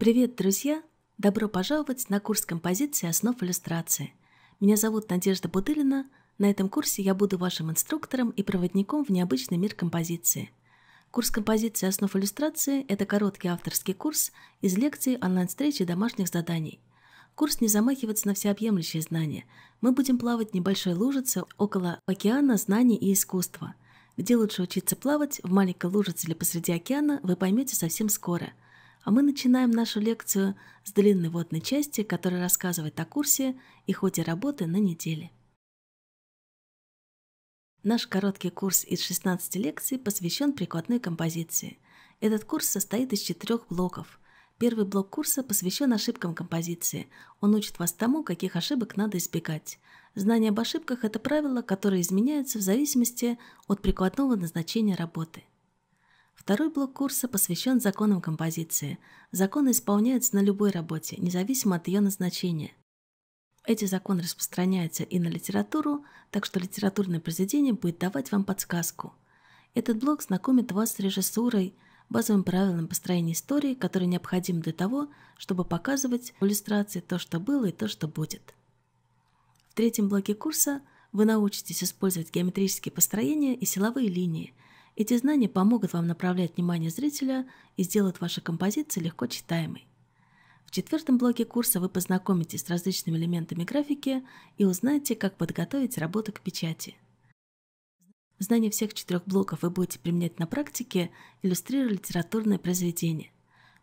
Привет, друзья! Добро пожаловать на курс композиции «Основ иллюстрации». Меня зовут Надежда Бутылина. На этом курсе я буду вашим инструктором и проводником в необычный мир композиции. Курс композиции «Основ иллюстрации» – это короткий авторский курс из лекций, онлайн-встреч и домашних заданий. Курс не замахивается на всеобъемлющие знания. Мы будем плавать в небольшой лужице около океана знаний и искусства. Где лучше учиться плавать, в маленькой лужице или посреди океана, вы поймете совсем скоро – а мы начинаем нашу лекцию с длинной водной части, которая рассказывает о курсе и ходе работы на неделе. Наш короткий курс из 16 лекций посвящен прикладной композиции. Этот курс состоит из четырех блоков. Первый блок курса посвящен ошибкам композиции. Он учит вас тому, каких ошибок надо избегать. Знание об ошибках – это правило, которое изменяется в зависимости от прикладного назначения работы. Второй блок курса посвящен законам композиции. Законы исполняются на любой работе, независимо от ее назначения. Эти законы распространяются и на литературу, так что литературное произведение будет давать вам подсказку. Этот блок знакомит вас с режиссурой, базовым правилам построения истории, который необходим для того, чтобы показывать в иллюстрации то, что было и то, что будет. В третьем блоке курса вы научитесь использовать геометрические построения и силовые линии – эти знания помогут вам направлять внимание зрителя и сделают ваши композиции легко читаемой. В четвертом блоке курса вы познакомитесь с различными элементами графики и узнаете, как подготовить работу к печати. Знания всех четырех блоков вы будете применять на практике, иллюстрируя литературное произведение.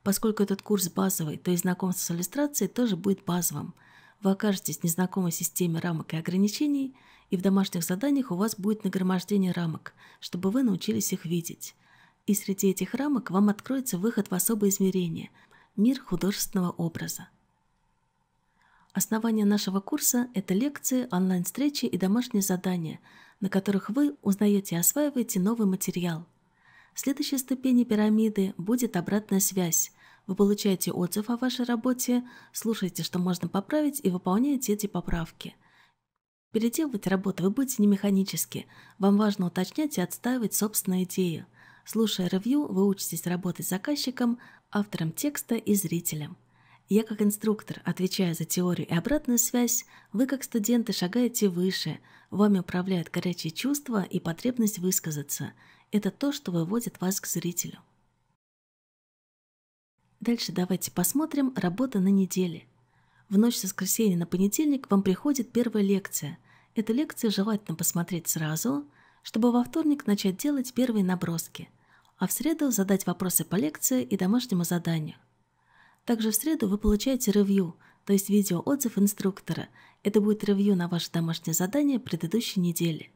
Поскольку этот курс базовый, то и знакомство с иллюстрацией тоже будет базовым. Вы окажетесь в незнакомой системе рамок и ограничений – и в домашних заданиях у вас будет нагромождение рамок, чтобы вы научились их видеть. И среди этих рамок вам откроется выход в особое измерение – мир художественного образа. Основание нашего курса – это лекции, онлайн-встречи и домашние задания, на которых вы узнаете и осваиваете новый материал. В следующей ступени пирамиды будет обратная связь. Вы получаете отзыв о вашей работе, слушаете, что можно поправить, и выполняете эти поправки – Переделывать работу вы будете не механически. Вам важно уточнять и отстаивать собственную идею. Слушая ревью, вы учитесь работать с заказчиком, автором текста и зрителем. Я как инструктор, отвечая за теорию и обратную связь, вы как студенты шагаете выше, вами управляют горячие чувства и потребность высказаться. Это то, что выводит вас к зрителю. Дальше давайте посмотрим работы на неделе – в ночь с воскресенья на понедельник вам приходит первая лекция. Эту лекцию желательно посмотреть сразу, чтобы во вторник начать делать первые наброски, а в среду задать вопросы по лекции и домашнему заданию. Также в среду вы получаете ревью, то есть видеоотзыв инструктора. Это будет ревью на ваше домашнее задание предыдущей недели.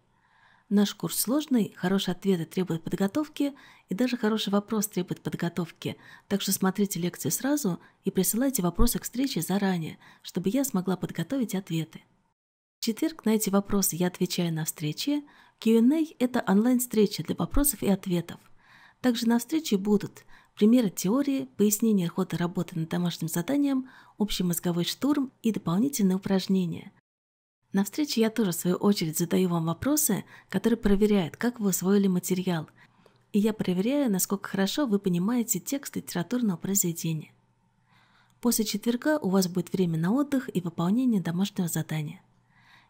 Наш курс сложный, хорошие ответы требуют подготовки, и даже хороший вопрос требует подготовки, так что смотрите лекцию сразу и присылайте вопросы к встрече заранее, чтобы я смогла подготовить ответы. В четверг на эти вопросы я отвечаю на встрече. Q&A – это онлайн-встреча для вопросов и ответов. Также на встрече будут примеры теории, пояснение хода работы над домашним заданием, общий мозговой штурм и дополнительные упражнения. На встрече я тоже, в свою очередь, задаю вам вопросы, которые проверяют, как вы усвоили материал, и я проверяю, насколько хорошо вы понимаете текст литературного произведения. После четверга у вас будет время на отдых и выполнение домашнего задания.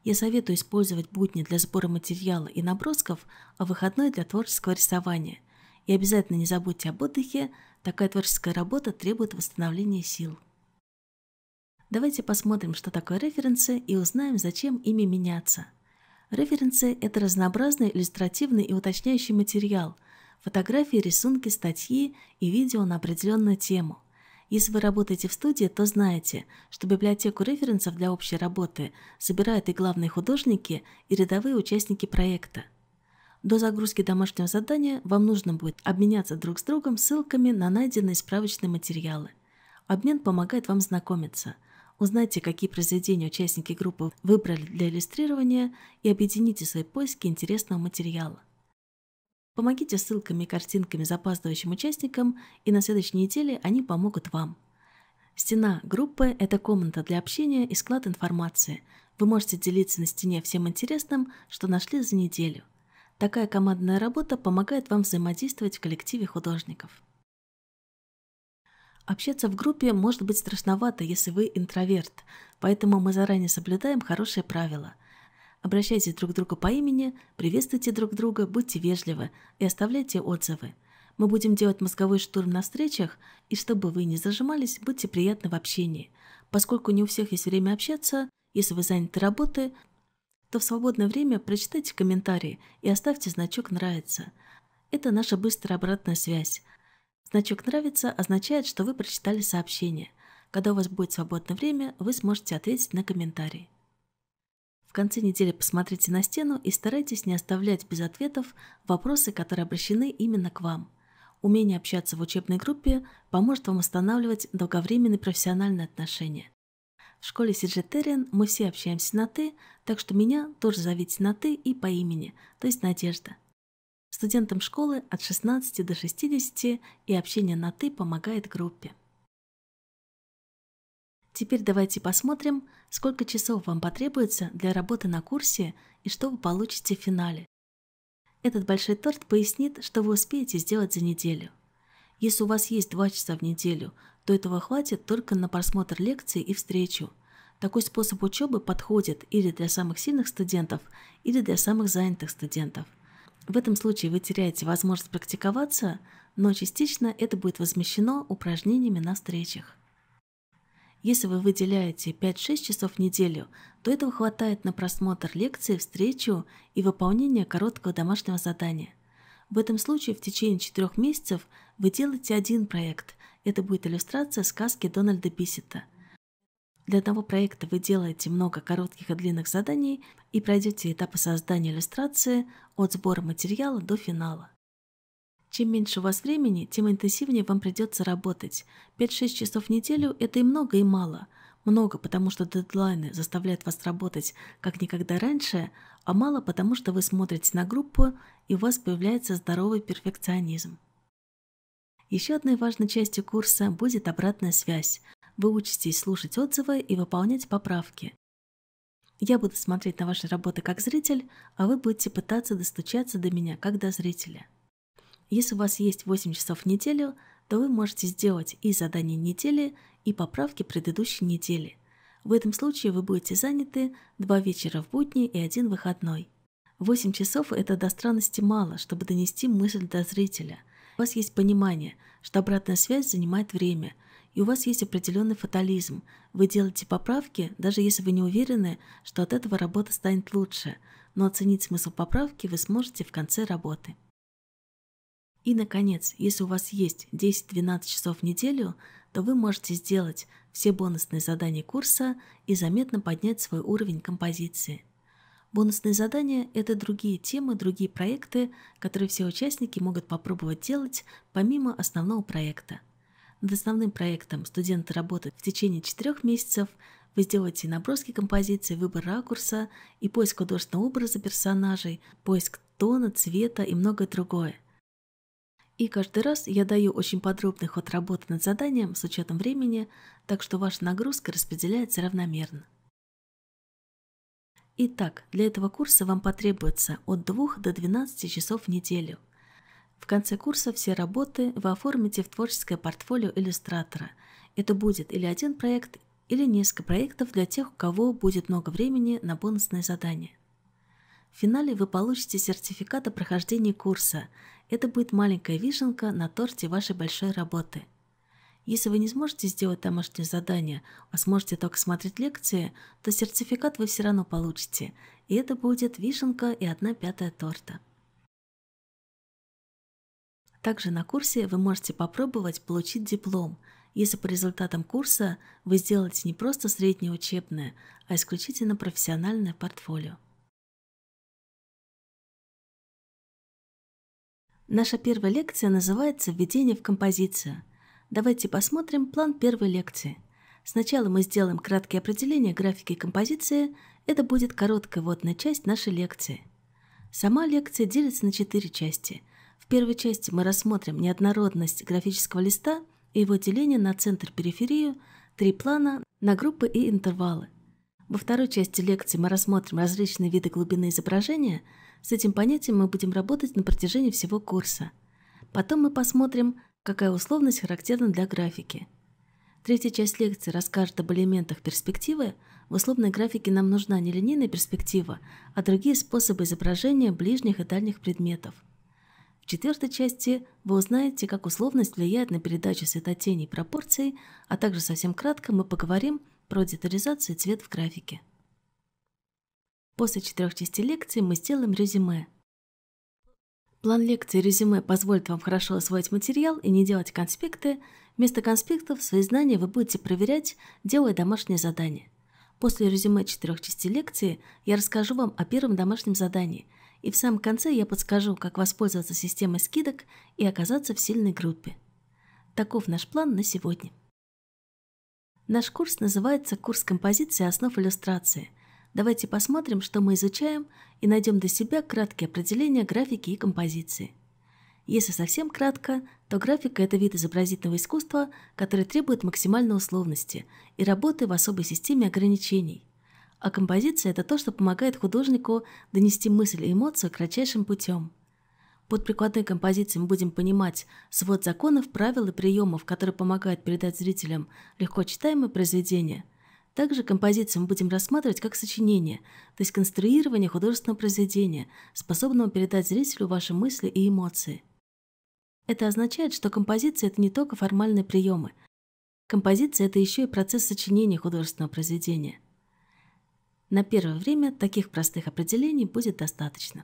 Я советую использовать будни для сбора материала и набросков, а выходной для творческого рисования. И обязательно не забудьте об отдыхе, такая творческая работа требует восстановления сил. Давайте посмотрим, что такое референсы и узнаем, зачем ими меняться. Референсы – это разнообразный иллюстративный и уточняющий материал, фотографии, рисунки, статьи и видео на определенную тему. Если вы работаете в студии, то знаете, что библиотеку референсов для общей работы собирают и главные художники, и рядовые участники проекта. До загрузки домашнего задания вам нужно будет обменяться друг с другом ссылками на найденные справочные материалы. Обмен помогает вам знакомиться – Узнайте, какие произведения участники группы выбрали для иллюстрирования и объедините свои поиски интересного материала. Помогите ссылками и картинками запаздывающим участникам, и на следующей неделе они помогут вам. Стена группы – это комната для общения и склад информации. Вы можете делиться на стене всем интересным, что нашли за неделю. Такая командная работа помогает вам взаимодействовать в коллективе художников. Общаться в группе может быть страшновато, если вы интроверт, поэтому мы заранее соблюдаем хорошее правило. Обращайтесь друг к другу по имени, приветствуйте друг друга, будьте вежливы и оставляйте отзывы. Мы будем делать мозговой штурм на встречах, и чтобы вы не зажимались, будьте приятны в общении. Поскольку не у всех есть время общаться, если вы заняты работой, то в свободное время прочитайте комментарии и оставьте значок «Нравится». Это наша быстрая обратная связь. Значок «Нравится» означает, что вы прочитали сообщение. Когда у вас будет свободное время, вы сможете ответить на комментарии. В конце недели посмотрите на стену и старайтесь не оставлять без ответов вопросы, которые обращены именно к вам. Умение общаться в учебной группе поможет вам устанавливать долговременные профессиональные отношения. В школе Сиджетериан мы все общаемся на «ты», так что меня тоже зовите на «ты» и по имени, то есть Надежда. Студентам школы от 16 до 60 и общение на «ты» помогает группе. Теперь давайте посмотрим, сколько часов вам потребуется для работы на курсе и что вы получите в финале. Этот большой торт пояснит, что вы успеете сделать за неделю. Если у вас есть 2 часа в неделю, то этого хватит только на просмотр лекций и встречу. Такой способ учебы подходит или для самых сильных студентов, или для самых занятых студентов – в этом случае вы теряете возможность практиковаться, но частично это будет возмещено упражнениями на встречах. Если вы выделяете 5-6 часов в неделю, то этого хватает на просмотр лекции, встречу и выполнение короткого домашнего задания. В этом случае в течение 4 месяцев вы делаете один проект. Это будет иллюстрация сказки Дональда Бисета для одного проекта вы делаете много коротких и длинных заданий и пройдете этапы создания иллюстрации от сбора материала до финала. Чем меньше у вас времени, тем интенсивнее вам придется работать. 5-6 часов в неделю – это и много, и мало. Много, потому что дедлайны заставляют вас работать как никогда раньше, а мало, потому что вы смотрите на группу, и у вас появляется здоровый перфекционизм. Еще одной важной частью курса будет обратная связь, вы учитесь слушать отзывы и выполнять поправки. Я буду смотреть на ваши работы как зритель, а вы будете пытаться достучаться до меня как до зрителя. Если у вас есть 8 часов в неделю, то вы можете сделать и задание недели, и поправки предыдущей недели. В этом случае вы будете заняты 2 вечера в будни и один выходной. 8 часов – это до странности мало, чтобы донести мысль до зрителя. У вас есть понимание, что обратная связь занимает время – и у вас есть определенный фатализм. Вы делаете поправки, даже если вы не уверены, что от этого работа станет лучше, но оценить смысл поправки вы сможете в конце работы. И, наконец, если у вас есть 10-12 часов в неделю, то вы можете сделать все бонусные задания курса и заметно поднять свой уровень композиции. Бонусные задания – это другие темы, другие проекты, которые все участники могут попробовать делать помимо основного проекта – над основным проектом студенты работают в течение четырех месяцев. Вы сделаете наброски композиции, выбор ракурса и поиск художественного образа персонажей, поиск тона, цвета и многое другое. И каждый раз я даю очень подробный ход работы над заданием с учетом времени, так что ваша нагрузка распределяется равномерно. Итак, для этого курса вам потребуется от 2 до 12 часов в неделю – в конце курса все работы вы оформите в творческое портфолио иллюстратора. Это будет или один проект, или несколько проектов для тех, у кого будет много времени на бонусные задания. В финале вы получите сертификат о прохождении курса. Это будет маленькая вишенка на торте вашей большой работы. Если вы не сможете сделать домашнее задание, а сможете только смотреть лекции, то сертификат вы все равно получите, и это будет вишенка и одна пятая торта. Также на курсе вы можете попробовать получить диплом, если по результатам курса вы сделаете не просто среднее учебное, а исключительно профессиональное портфолио. Наша первая лекция называется «Введение в композицию». Давайте посмотрим план первой лекции. Сначала мы сделаем краткие определения графики композиции. Это будет короткая водная часть нашей лекции. Сама лекция делится на четыре части – первой части мы рассмотрим неоднородность графического листа и его деление на центр-периферию, три плана, на группы и интервалы. Во второй части лекции мы рассмотрим различные виды глубины изображения. С этим понятием мы будем работать на протяжении всего курса. Потом мы посмотрим, какая условность характерна для графики. Третья часть лекции расскажет об элементах перспективы. В условной графике нам нужна не линейная перспектива, а другие способы изображения ближних и дальних предметов – четвертой части вы узнаете, как условность влияет на передачу светотеней пропорций, а также совсем кратко мы поговорим про детализацию и цвет в графике. После четырех частей лекции мы сделаем резюме. План лекции резюме позволит вам хорошо освоить материал и не делать конспекты. Вместо конспектов свои знания вы будете проверять, делая домашние задания. После резюме четырех частей лекции я расскажу вам о первом домашнем задании – и в самом конце я подскажу, как воспользоваться системой скидок и оказаться в сильной группе. Таков наш план на сегодня. Наш курс называется «Курс композиции основ иллюстрации». Давайте посмотрим, что мы изучаем, и найдем для себя краткие определения графики и композиции. Если совсем кратко, то графика – это вид изобразительного искусства, который требует максимальной условности и работы в особой системе ограничений – а композиция – это то, что помогает художнику донести мысль и эмоцию кратчайшим путем. Под прикладной композицией мы будем понимать свод законов, правил и приемов, которые помогают передать зрителям легко читаемое произведение. Также композицию мы будем рассматривать как сочинение, то есть конструирование художественного произведения, способного передать зрителю ваши мысли и эмоции. Это означает, что композиция – это не только формальные приемы. Композиция – это еще и процесс сочинения художественного произведения – на первое время таких простых определений будет достаточно.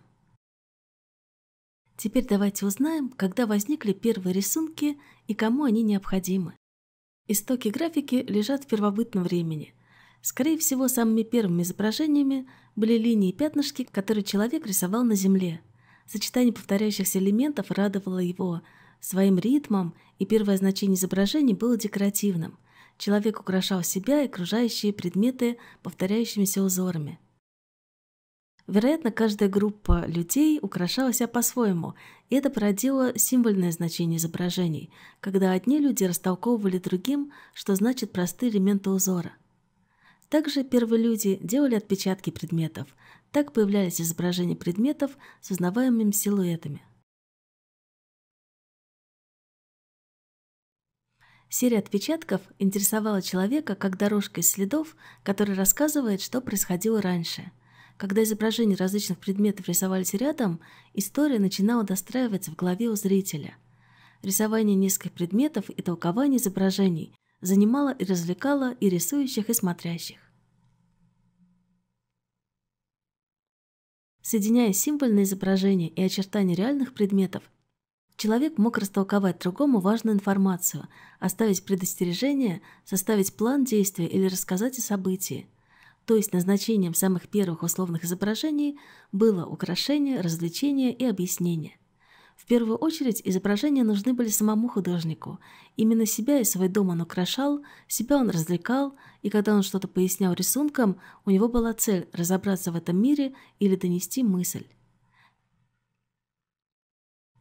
Теперь давайте узнаем, когда возникли первые рисунки и кому они необходимы. Истоки графики лежат в первобытном времени. Скорее всего, самыми первыми изображениями были линии и пятнышки, которые человек рисовал на Земле. Сочетание повторяющихся элементов радовало его своим ритмом, и первое значение изображений было декоративным – человек украшал себя и окружающие предметы повторяющимися узорами. Вероятно, каждая группа людей украшала себя по-своему, и это породило символьное значение изображений, когда одни люди растолковывали другим, что значит простые элементы узора. Также первые люди делали отпечатки предметов, так появлялись изображения предметов с узнаваемыми силуэтами. Серия отпечатков интересовала человека как дорожка из следов, которая рассказывает, что происходило раньше. Когда изображения различных предметов рисовались рядом, история начинала достраиваться в голове у зрителя. Рисование нескольких предметов и толкование изображений занимало и развлекало и рисующих, и смотрящих. Соединяя символьные изображения и очертания реальных предметов, человек мог растолковать другому важную информацию, оставить предостережение, составить план действия или рассказать о событии. То есть назначением самых первых условных изображений было украшение, развлечение и объяснение. В первую очередь изображения нужны были самому художнику. Именно себя и свой дом он украшал, себя он развлекал, и когда он что-то пояснял рисунком, у него была цель разобраться в этом мире или донести мысль.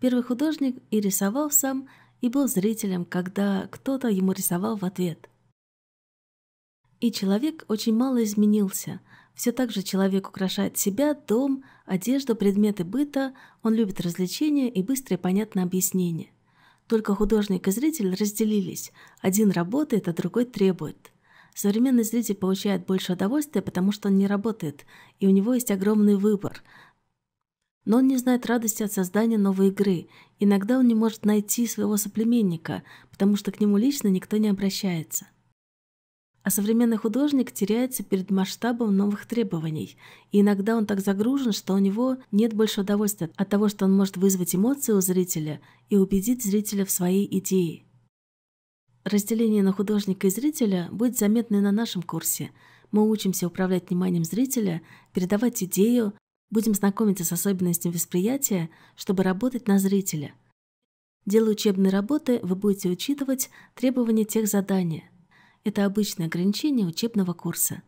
Первый художник и рисовал сам, и был зрителем, когда кто-то ему рисовал в ответ. И человек очень мало изменился. Все так же человек украшает себя, дом, одежду, предметы быта, он любит развлечения и быстрое понятное объяснение. Только художник и зритель разделились. Один работает, а другой требует. Современный зритель получает больше удовольствия, потому что он не работает, и у него есть огромный выбор – но он не знает радости от создания новой игры. Иногда он не может найти своего соплеменника, потому что к нему лично никто не обращается. А современный художник теряется перед масштабом новых требований, и иногда он так загружен, что у него нет больше удовольствия от того, что он может вызвать эмоции у зрителя и убедить зрителя в своей идее. Разделение на художника и зрителя будет заметно и на нашем курсе. Мы учимся управлять вниманием зрителя, передавать идею, Будем знакомиться с особенностями восприятия, чтобы работать на зрителя. Делая учебные работы, вы будете учитывать требования тех задания. Это обычное ограничение учебного курса.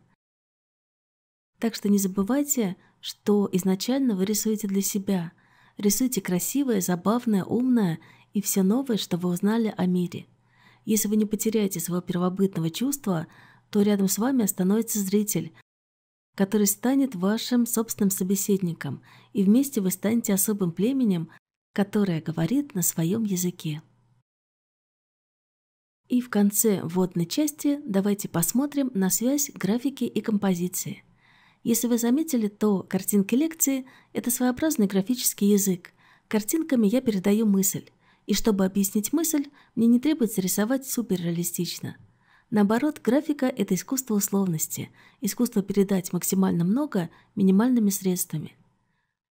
Так что не забывайте, что изначально вы рисуете для себя. Рисуйте красивое, забавное, умное и все новое, что вы узнали о мире. Если вы не потеряете своего первобытного чувства, то рядом с вами остановится зритель, который станет вашим собственным собеседником, и вместе вы станете особым племенем, которое говорит на своем языке. И в конце вводной части давайте посмотрим на связь графики и композиции. Если вы заметили, то картинки лекции – это своеобразный графический язык. Картинками я передаю мысль. И чтобы объяснить мысль, мне не требуется рисовать суперреалистично – Наоборот, графика – это искусство условности, искусство передать максимально много минимальными средствами.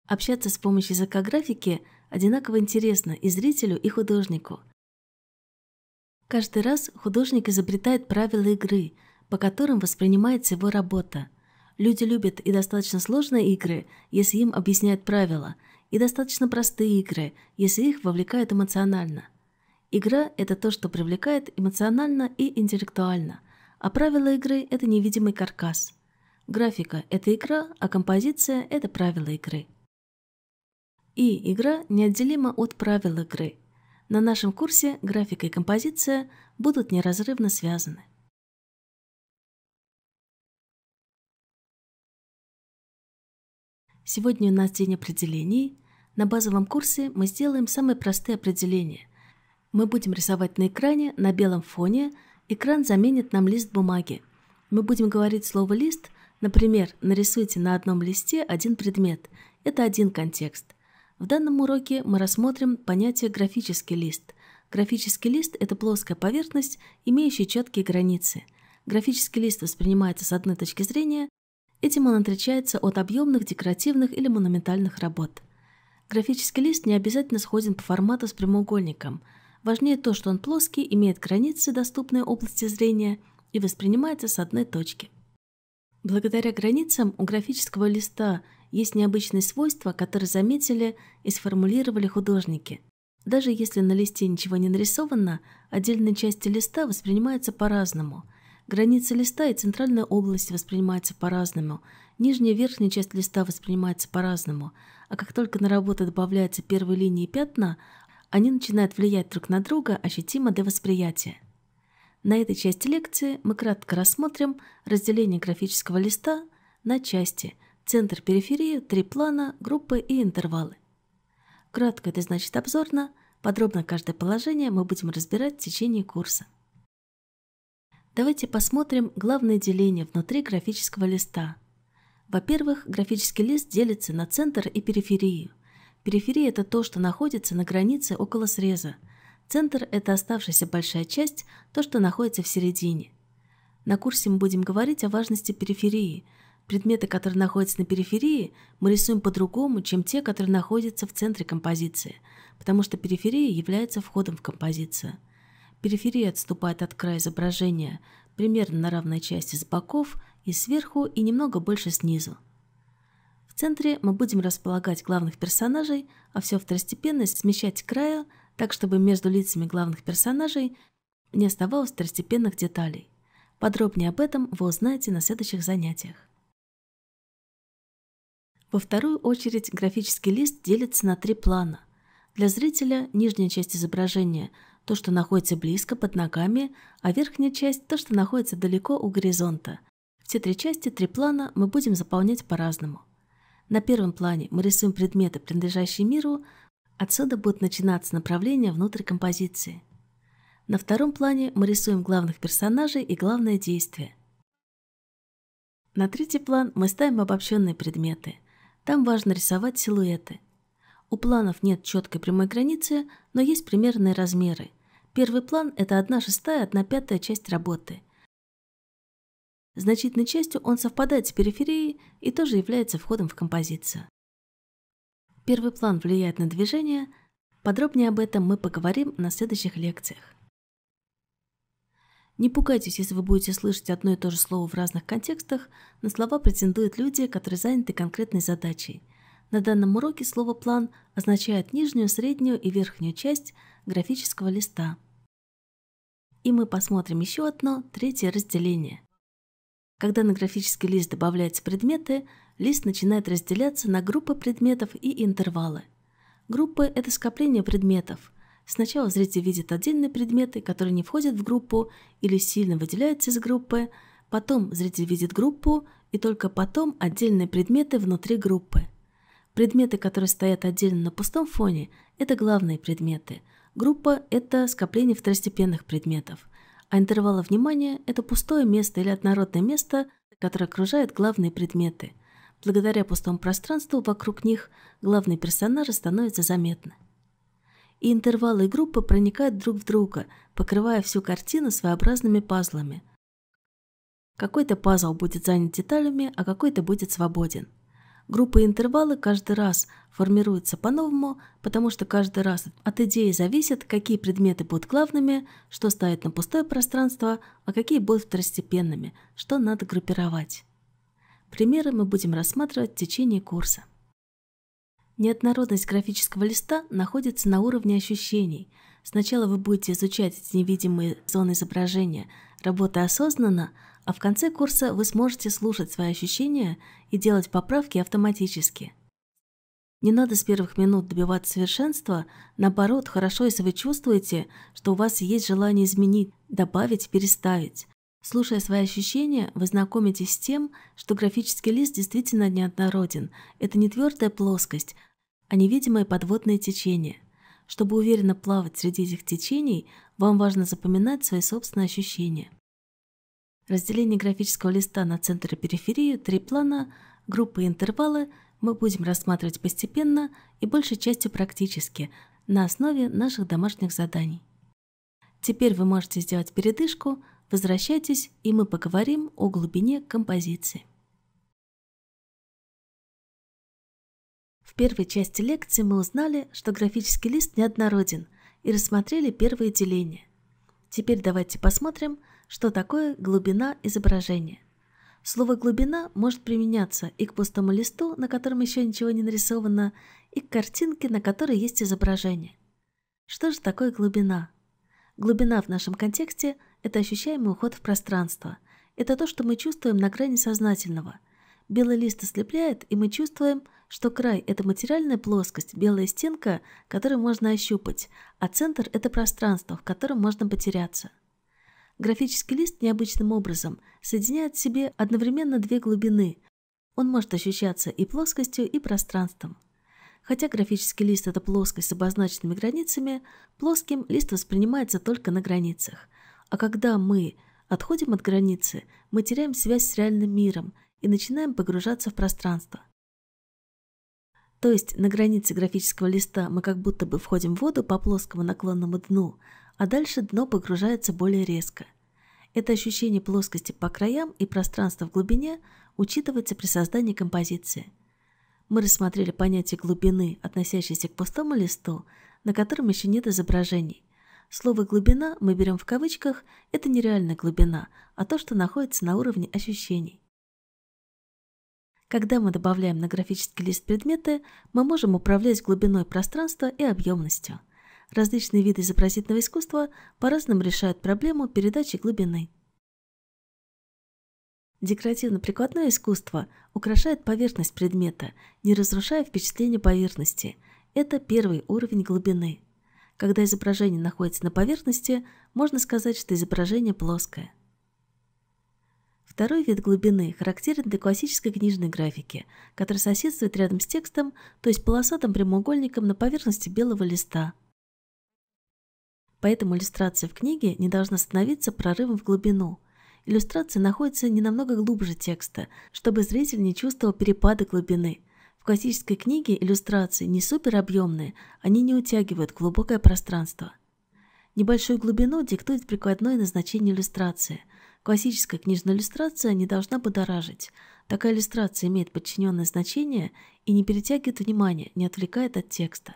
Общаться с помощью языка графики одинаково интересно и зрителю, и художнику. Каждый раз художник изобретает правила игры, по которым воспринимается его работа. Люди любят и достаточно сложные игры, если им объясняют правила, и достаточно простые игры, если их вовлекают эмоционально. Игра – это то, что привлекает эмоционально и интеллектуально, а правила игры – это невидимый каркас. Графика – это игра, а композиция – это правила игры. И игра неотделима от правил игры. На нашем курсе графика и композиция будут неразрывно связаны. Сегодня у нас день определений. На базовом курсе мы сделаем самые простые определения, мы будем рисовать на экране на белом фоне. Экран заменит нам лист бумаги. Мы будем говорить слово «лист». Например, нарисуйте на одном листе один предмет. Это один контекст. В данном уроке мы рассмотрим понятие «графический лист». Графический лист – это плоская поверхность, имеющая четкие границы. Графический лист воспринимается с одной точки зрения, этим он отличается от объемных, декоративных или монументальных работ. Графический лист не обязательно сходен по формату с прямоугольником – Важнее то, что он плоский, имеет границы, доступные области зрения, и воспринимается с одной точки. Благодаря границам у графического листа есть необычные свойства, которые заметили и сформулировали художники. Даже если на листе ничего не нарисовано, отдельные части листа воспринимаются по-разному. Границы листа и центральная область воспринимаются по-разному, нижняя и верхняя часть листа воспринимаются по-разному, а как только на работу добавляются первые линии пятна – они начинают влиять друг на друга ощутимо для восприятия. На этой части лекции мы кратко рассмотрим разделение графического листа на части центр периферии, три плана, группы и интервалы. Кратко это значит обзорно, подробно каждое положение мы будем разбирать в течение курса. Давайте посмотрим главное деление внутри графического листа. Во-первых, графический лист делится на центр и периферию. Периферия – это то, что находится на границе около среза. Центр – это оставшаяся большая часть, то, что находится в середине. На курсе мы будем говорить о важности периферии. Предметы, которые находятся на периферии, мы рисуем по-другому, чем те, которые находятся в центре композиции, потому что периферия является входом в композицию. Периферия отступает от края изображения примерно на равной части с боков и сверху и немного больше снизу центре мы будем располагать главных персонажей, а все второстепенность смещать к краю, так чтобы между лицами главных персонажей не оставалось второстепенных деталей. Подробнее об этом вы узнаете на следующих занятиях. Во вторую очередь графический лист делится на три плана. Для зрителя нижняя часть изображения – то, что находится близко, под ногами, а верхняя часть – то, что находится далеко у горизонта. Все три части, три плана мы будем заполнять по-разному. На первом плане мы рисуем предметы, принадлежащие миру, отсюда будет начинаться направление внутрь композиции. На втором плане мы рисуем главных персонажей и главное действие. На третий план мы ставим обобщенные предметы. Там важно рисовать силуэты. У планов нет четкой прямой границы, но есть примерные размеры. Первый план – это 1 шестая, 1 пятая часть работы – Значительной частью он совпадает с периферией и тоже является входом в композицию. Первый план влияет на движение, подробнее об этом мы поговорим на следующих лекциях. Не пугайтесь, если вы будете слышать одно и то же слово в разных контекстах, на слова претендуют люди, которые заняты конкретной задачей. На данном уроке слово «план» означает нижнюю, среднюю и верхнюю часть графического листа. И мы посмотрим еще одно, третье разделение. Когда на графический лист добавляются предметы, лист начинает разделяться на группы предметов и интервалы. Группы – это скопление предметов. Сначала зритель видит отдельные предметы, которые не входят в группу или сильно выделяются из группы, потом зритель видит группу и только потом отдельные предметы внутри группы. Предметы, которые стоят отдельно на пустом фоне, это главные предметы. Группа – это скопление второстепенных предметов а интервалы внимания – это пустое место или однородное место, которое окружает главные предметы. Благодаря пустому пространству вокруг них главные персонажи становятся заметны. И интервалы и группы проникают друг в друга, покрывая всю картину своеобразными пазлами. Какой-то пазл будет занят деталями, а какой-то будет свободен – Группы интервалы каждый раз формируются по-новому, потому что каждый раз от идеи зависит, какие предметы будут главными, что ставить на пустое пространство, а какие будут второстепенными, что надо группировать. Примеры мы будем рассматривать в течение курса. Неоднородность графического листа находится на уровне ощущений. Сначала вы будете изучать эти невидимые зоны изображения, работая осознанно – а в конце курса вы сможете слушать свои ощущения и делать поправки автоматически. Не надо с первых минут добиваться совершенства, наоборот, хорошо, если вы чувствуете, что у вас есть желание изменить, добавить, переставить. Слушая свои ощущения, вы знакомитесь с тем, что графический лист действительно неоднороден. Это не твердая плоскость, а невидимое подводное течение. Чтобы уверенно плавать среди этих течений, вам важно запоминать свои собственные ощущения разделение графического листа на центр и периферию, три плана, группы и интервалы мы будем рассматривать постепенно и большей частью практически, на основе наших домашних заданий. Теперь вы можете сделать передышку, возвращайтесь, и мы поговорим о глубине композиции. В первой части лекции мы узнали, что графический лист неоднороден, и рассмотрели первые деления. Теперь давайте посмотрим – что такое глубина изображения. Слово «глубина» может применяться и к пустому листу, на котором еще ничего не нарисовано, и к картинке, на которой есть изображение. Что же такое глубина? Глубина в нашем контексте – это ощущаемый уход в пространство. Это то, что мы чувствуем на грани сознательного. Белый лист ослепляет, и мы чувствуем, что край – это материальная плоскость, белая стенка, которую можно ощупать, а центр – это пространство, в котором можно потеряться. Графический лист необычным образом соединяет в себе одновременно две глубины. Он может ощущаться и плоскостью, и пространством. Хотя графический лист – это плоскость с обозначенными границами, плоским лист воспринимается только на границах. А когда мы отходим от границы, мы теряем связь с реальным миром и начинаем погружаться в пространство. То есть на границе графического листа мы как будто бы входим в воду по плоскому наклонному дну, а дальше дно погружается более резко. Это ощущение плоскости по краям и пространства в глубине учитывается при создании композиции. Мы рассмотрели понятие глубины, относящееся к пустому листу, на котором еще нет изображений. Слово «глубина» мы берем в кавычках, это не реальная глубина, а то, что находится на уровне ощущений. Когда мы добавляем на графический лист предметы, мы можем управлять глубиной пространства и объемностью различные виды изобразительного искусства по-разному решают проблему передачи глубины. Декоративно-прикладное искусство украшает поверхность предмета, не разрушая впечатление поверхности. Это первый уровень глубины. Когда изображение находится на поверхности, можно сказать, что изображение плоское. Второй вид глубины характерен для классической книжной графики, которая соседствует рядом с текстом, то есть полосатым прямоугольником на поверхности белого листа. Поэтому иллюстрация в книге не должна становиться прорывом в глубину. Иллюстрация находится не намного глубже текста, чтобы зритель не чувствовал перепады глубины. В классической книге иллюстрации не суперобъемные, они не утягивают глубокое пространство. Небольшую глубину диктует прикладное назначение иллюстрации. Классическая книжная иллюстрация не должна будоражить. Такая иллюстрация имеет подчиненное значение и не перетягивает внимание, не отвлекает от текста.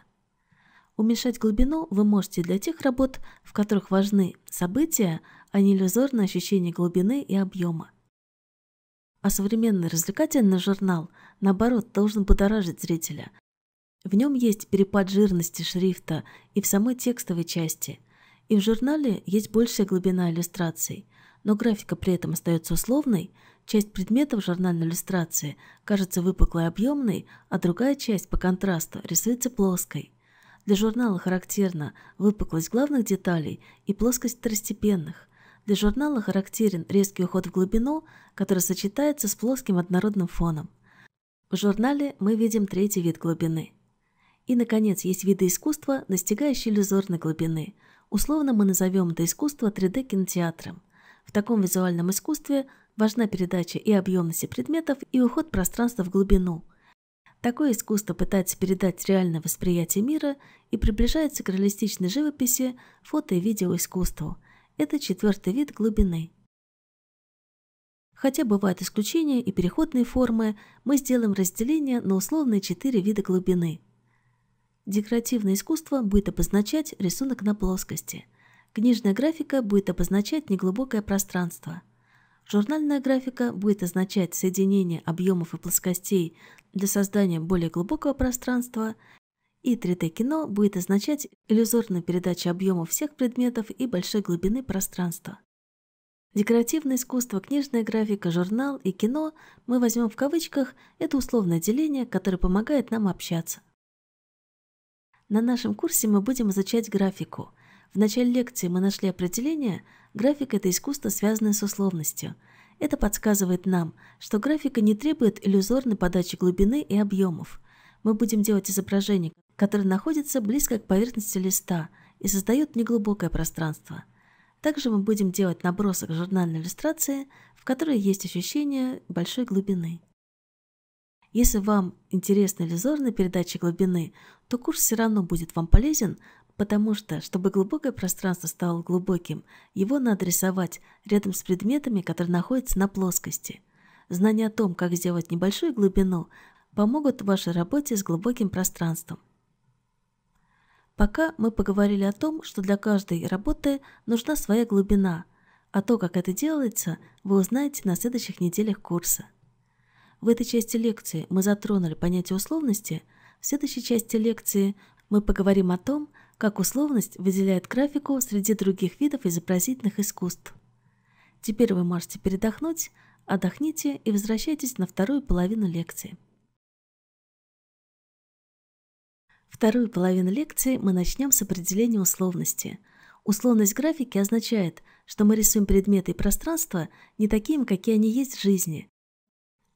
Уменьшать глубину вы можете для тех работ, в которых важны события, а не иллюзорное ощущение глубины и объема. А современный развлекательный журнал, наоборот, должен будоражить зрителя. В нем есть перепад жирности шрифта и в самой текстовой части. И в журнале есть большая глубина иллюстраций, но графика при этом остается условной, часть предметов журнальной иллюстрации кажется выпуклой и объемной, а другая часть по контрасту рисуется плоской. Для журнала характерна выпуклость главных деталей и плоскость второстепенных. Для журнала характерен резкий уход в глубину, который сочетается с плоским однородным фоном. В журнале мы видим третий вид глубины. И, наконец, есть виды искусства, достигающие иллюзорной глубины. Условно мы назовем это искусство 3D-кинотеатром. В таком визуальном искусстве важна передача и объемности предметов, и уход пространства в глубину – Такое искусство пытается передать реальное восприятие мира и приближается к реалистичной живописи, фото- и видеоискусству. Это четвертый вид глубины. Хотя бывают исключения и переходные формы, мы сделаем разделение на условные четыре вида глубины. Декоративное искусство будет обозначать рисунок на плоскости. Книжная графика будет обозначать неглубокое пространство – Журнальная графика будет означать соединение объемов и плоскостей для создания более глубокого пространства, и 3D-кино будет означать иллюзорную передачу объемов всех предметов и большой глубины пространства. Декоративное искусство, книжная графика, журнал и кино мы возьмем в кавычках – это условное деление, которое помогает нам общаться. На нашем курсе мы будем изучать графику – в начале лекции мы нашли определение, график – это искусство, связанное с условностью. Это подсказывает нам, что графика не требует иллюзорной подачи глубины и объемов. Мы будем делать изображение, которое находится близко к поверхности листа и создает неглубокое пространство. Также мы будем делать набросок журнальной иллюстрации, в которой есть ощущение большой глубины. Если вам интересна иллюзорная передача глубины, то курс все равно будет вам полезен, Потому что, чтобы глубокое пространство стало глубоким, его надо рисовать рядом с предметами, которые находятся на плоскости. Знания о том, как сделать небольшую глубину, помогут в вашей работе с глубоким пространством. Пока мы поговорили о том, что для каждой работы нужна своя глубина, а то, как это делается, вы узнаете на следующих неделях курса. В этой части лекции мы затронули понятие условности, в следующей части лекции мы поговорим о том, как условность выделяет графику среди других видов изобразительных искусств. Теперь вы можете передохнуть, отдохните и возвращайтесь на вторую половину лекции. Вторую половину лекции мы начнем с определения условности. Условность графики означает, что мы рисуем предметы и пространство не такими, какие они есть в жизни.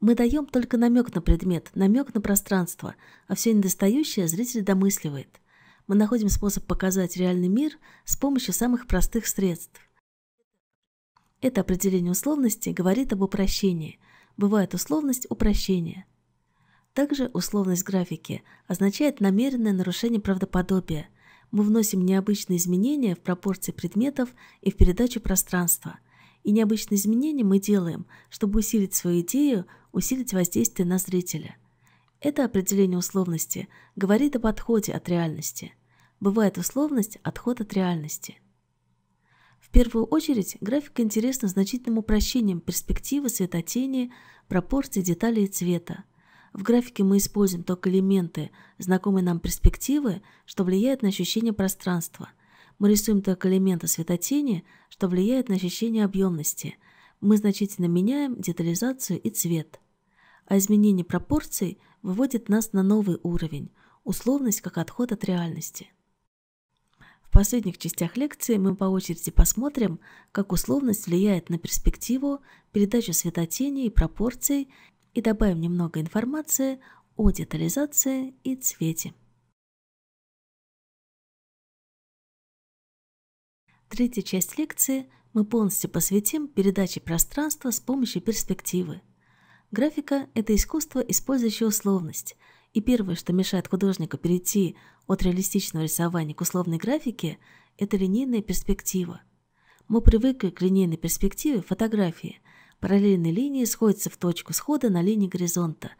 Мы даем только намек на предмет, намек на пространство, а все недостающее зритель домысливает – мы находим способ показать реальный мир с помощью самых простых средств. Это определение условности говорит об упрощении. Бывает условность упрощения. Также условность графики означает намеренное нарушение правдоподобия. Мы вносим необычные изменения в пропорции предметов и в передачу пространства. И необычные изменения мы делаем, чтобы усилить свою идею, усилить воздействие на зрителя. Это определение условности говорит о подходе от реальности бывает условность, отход от реальности. В первую очередь график интересна значительным упрощением перспективы, светотени, пропорций деталей и цвета. В графике мы используем только элементы, знакомые нам перспективы, что влияет на ощущение пространства. Мы рисуем только элементы светотени, что влияет на ощущение объемности. Мы значительно меняем детализацию и цвет. А изменение пропорций выводит нас на новый уровень – условность как отход от реальности – последних частях лекции мы по очереди посмотрим, как условность влияет на перспективу, передачу светотени и пропорций и добавим немного информации о детализации и цвете. Третья часть лекции мы полностью посвятим передаче пространства с помощью перспективы. Графика – это искусство, использующее условность – и первое, что мешает художнику перейти от реалистичного рисования к условной графике, это линейная перспектива. Мы привыкли к линейной перспективе фотографии. Параллельные линии сходятся в точку схода на линии горизонта.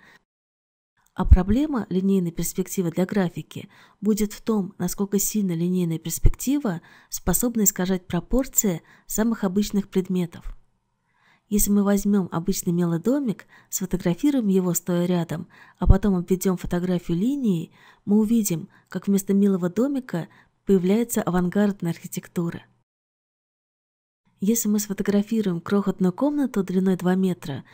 А проблема линейной перспективы для графики будет в том, насколько сильно линейная перспектива способна искажать пропорции самых обычных предметов. Если мы возьмем обычный мелодомик, сфотографируем его, стоя рядом, а потом обведем фотографию линии, мы увидим, как вместо милого домика появляется авангардная архитектура. Если мы сфотографируем крохотную комнату длиной 2 метра,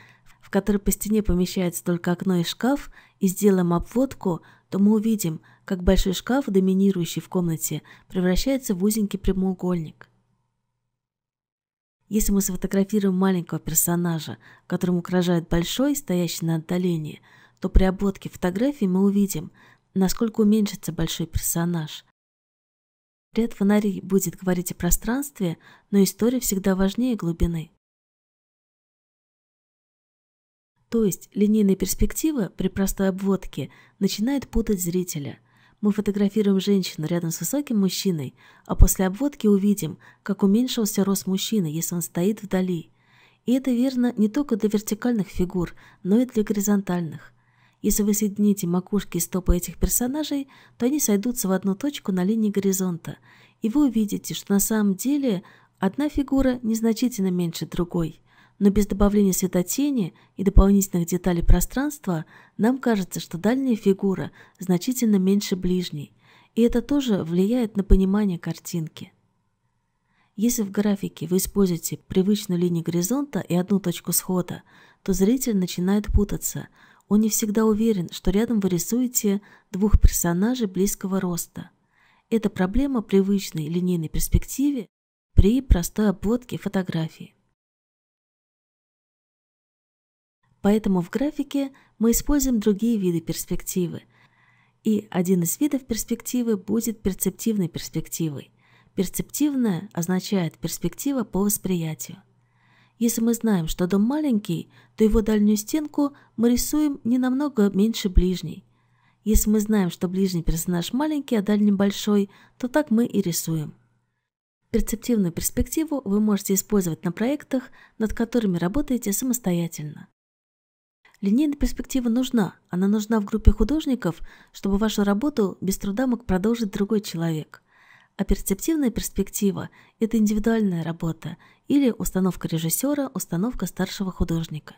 в которой по стене помещается только окно и шкаф, и сделаем обводку, то мы увидим, как большой шкаф, доминирующий в комнате, превращается в узенький прямоугольник. Если мы сфотографируем маленького персонажа, которому угрожает большой, стоящий на отдалении, то при обводке фотографии мы увидим, насколько уменьшится большой персонаж. Ряд фонарей будет говорить о пространстве, но история всегда важнее глубины. То есть линейная перспектива при простой обводке начинает путать зрителя – мы фотографируем женщину рядом с высоким мужчиной, а после обводки увидим, как уменьшился рост мужчины, если он стоит вдали. И это верно не только для вертикальных фигур, но и для горизонтальных. Если вы соедините макушки и стопы этих персонажей, то они сойдутся в одну точку на линии горизонта, и вы увидите, что на самом деле одна фигура незначительно меньше другой – но без добавления светотени и дополнительных деталей пространства нам кажется, что дальняя фигура значительно меньше ближней, и это тоже влияет на понимание картинки. Если в графике вы используете привычную линию горизонта и одну точку схода, то зритель начинает путаться. Он не всегда уверен, что рядом вы рисуете двух персонажей близкого роста. Эта проблема привычной линейной перспективе при простой обводке фотографии. Поэтому в графике мы используем другие виды перспективы. И один из видов перспективы будет перцептивной перспективой. Перцептивная означает перспектива по восприятию. Если мы знаем, что дом маленький, то его дальнюю стенку мы рисуем не намного меньше ближней. Если мы знаем, что ближний персонаж маленький, а дальний большой, то так мы и рисуем. Перцептивную перспективу вы можете использовать на проектах, над которыми работаете самостоятельно. Линейная перспектива нужна. Она нужна в группе художников, чтобы вашу работу без труда мог продолжить другой человек. А перцептивная перспектива – это индивидуальная работа или установка режиссера, установка старшего художника.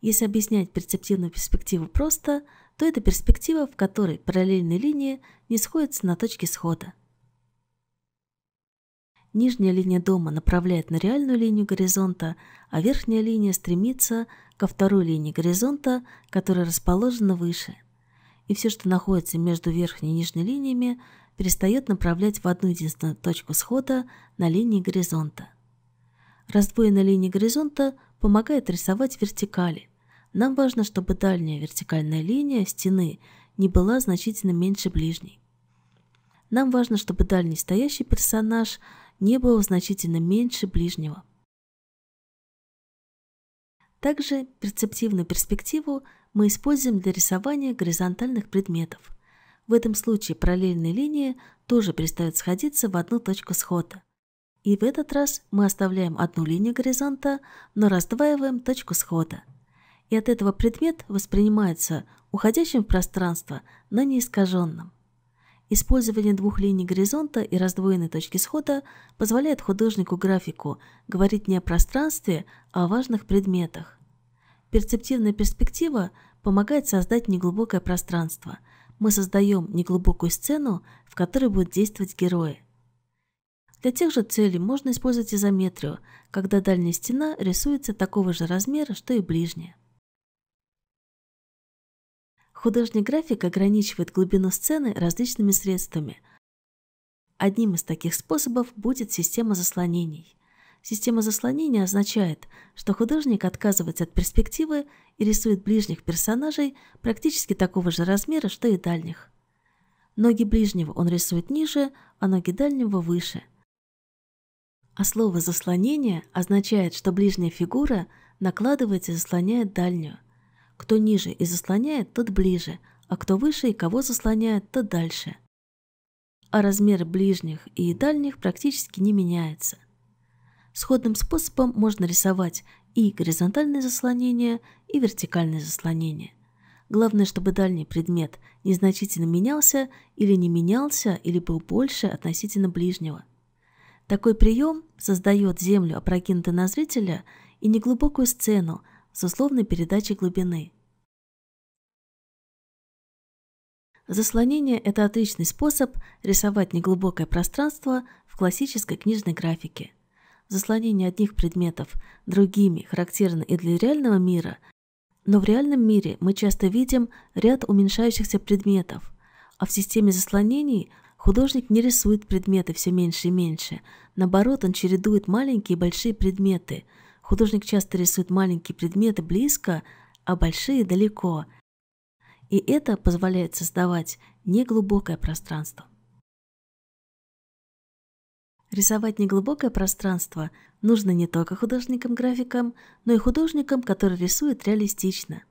Если объяснять перцептивную перспективу просто, то это перспектива, в которой параллельные линии не сходятся на точке схода. Нижняя линия дома направляет на реальную линию горизонта, а верхняя линия стремится ко второй линии горизонта, которая расположена выше. И все, что находится между верхней и нижней линиями, перестает направлять в одну единственную точку схода на линии горизонта. Раздвоенная линия горизонта помогает рисовать вертикали. Нам важно, чтобы дальняя вертикальная линия стены не была значительно меньше ближней. Нам важно, чтобы дальний стоящий персонаж – не было значительно меньше ближнего. Также перцептивную перспективу мы используем для рисования горизонтальных предметов. В этом случае параллельные линии тоже перестают сходиться в одну точку схода. И в этот раз мы оставляем одну линию горизонта, но раздваиваем точку схода. И от этого предмет воспринимается уходящим в пространство, но не искаженным. Использование двух линий горизонта и раздвоенной точки схода позволяет художнику-графику говорить не о пространстве, а о важных предметах. Перцептивная перспектива помогает создать неглубокое пространство. Мы создаем неглубокую сцену, в которой будут действовать герои. Для тех же целей можно использовать изометрию, когда дальняя стена рисуется такого же размера, что и ближняя. Художник-график ограничивает глубину сцены различными средствами. Одним из таких способов будет система заслонений. Система заслонений означает, что художник отказывается от перспективы и рисует ближних персонажей практически такого же размера, что и дальних. Ноги ближнего он рисует ниже, а ноги дальнего выше. А слово «заслонение» означает, что ближняя фигура накладывается и заслоняет дальнюю. Кто ниже и заслоняет, тот ближе, а кто выше и кого заслоняет, тот дальше. А размер ближних и дальних практически не меняется. Сходным способом можно рисовать и горизонтальное заслонение, и вертикальное заслонение. Главное, чтобы дальний предмет незначительно менялся или не менялся, или был больше относительно ближнего. Такой прием создает землю, опрокинутую на зрителя, и неглубокую сцену – с условной передачей глубины. Заслонение – это отличный способ рисовать неглубокое пространство в классической книжной графике. Заслонение одних предметов другими характерно и для реального мира, но в реальном мире мы часто видим ряд уменьшающихся предметов, а в системе заслонений художник не рисует предметы все меньше и меньше, наоборот, он чередует маленькие и большие предметы – Художник часто рисует маленькие предметы близко, а большие далеко. И это позволяет создавать неглубокое пространство. Рисовать неглубокое пространство нужно не только художникам-графикам, но и художникам, которые рисуют реалистично.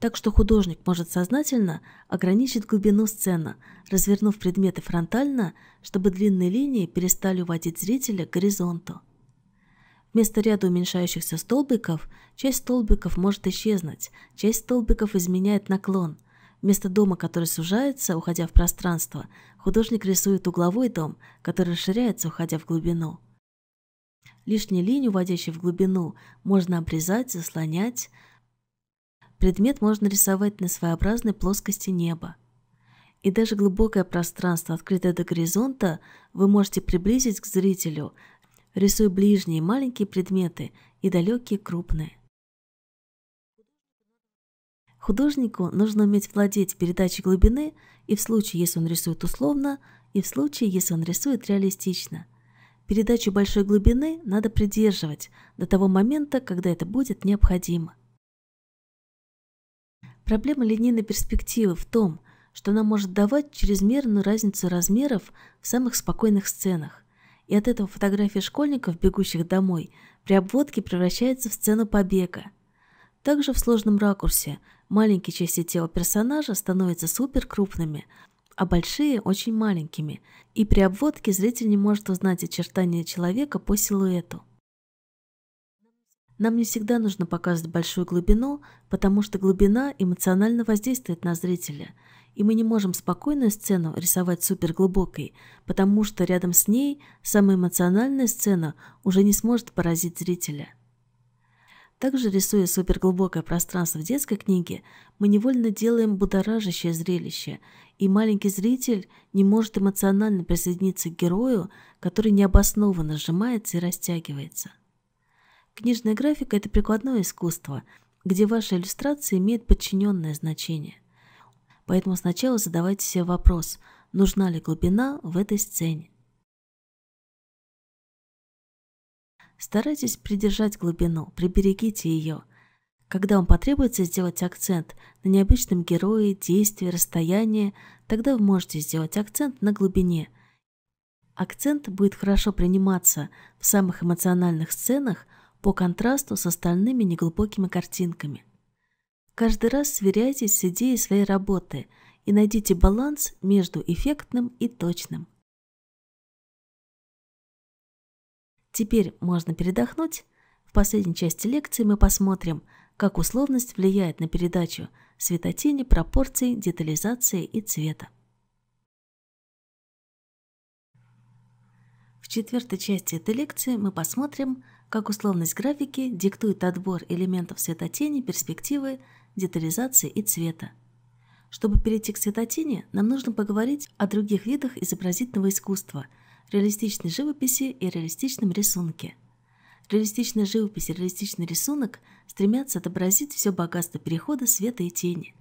Так что художник может сознательно ограничить глубину сцены, развернув предметы фронтально, чтобы длинные линии перестали уводить зрителя к горизонту. Вместо ряда уменьшающихся столбиков, часть столбиков может исчезнуть, часть столбиков изменяет наклон. Вместо дома, который сужается, уходя в пространство, художник рисует угловой дом, который расширяется, уходя в глубину. Лишнюю линию, уводящие в глубину, можно обрезать, заслонять. Предмет можно рисовать на своеобразной плоскости неба. И даже глубокое пространство, открытое до горизонта, вы можете приблизить к зрителю, Рисуй ближние маленькие предметы и далекие крупные. Художнику нужно уметь владеть передачей глубины и в случае, если он рисует условно, и в случае, если он рисует реалистично. Передачу большой глубины надо придерживать до того момента, когда это будет необходимо. Проблема линейной перспективы в том, что она может давать чрезмерную разницу размеров в самых спокойных сценах, и от этого фотографии школьников, бегущих домой, при обводке превращается в сцену побега. Также в сложном ракурсе маленькие части тела персонажа становятся суперкрупными, а большие – очень маленькими, и при обводке зритель не может узнать очертания человека по силуэту. Нам не всегда нужно показывать большую глубину, потому что глубина эмоционально воздействует на зрителя – и мы не можем спокойную сцену рисовать суперглубокой, потому что рядом с ней самая эмоциональная сцена уже не сможет поразить зрителя. Также рисуя суперглубокое пространство в детской книге, мы невольно делаем будоражащее зрелище, и маленький зритель не может эмоционально присоединиться к герою, который необоснованно сжимается и растягивается. Книжная графика – это прикладное искусство, где ваши иллюстрации имеют подчиненное значение. Поэтому сначала задавайте себе вопрос, нужна ли глубина в этой сцене. Старайтесь придержать глубину, приберегите ее. Когда вам потребуется сделать акцент на необычном герое, действии, расстоянии, тогда вы можете сделать акцент на глубине. Акцент будет хорошо приниматься в самых эмоциональных сценах по контрасту с остальными неглубокими картинками. Каждый раз сверяйтесь с идеей своей работы и найдите баланс между эффектным и точным. Теперь можно передохнуть. В последней части лекции мы посмотрим, как условность влияет на передачу светотени, пропорций, детализации и цвета. В четвертой части этой лекции мы посмотрим, как условность графики диктует отбор элементов светотени, перспективы детализации и цвета. Чтобы перейти к цветотине, нам нужно поговорить о других видах изобразительного искусства, реалистичной живописи и реалистичном рисунке. Реалистичная живопись и реалистичный рисунок стремятся отобразить все богатство перехода света и тени.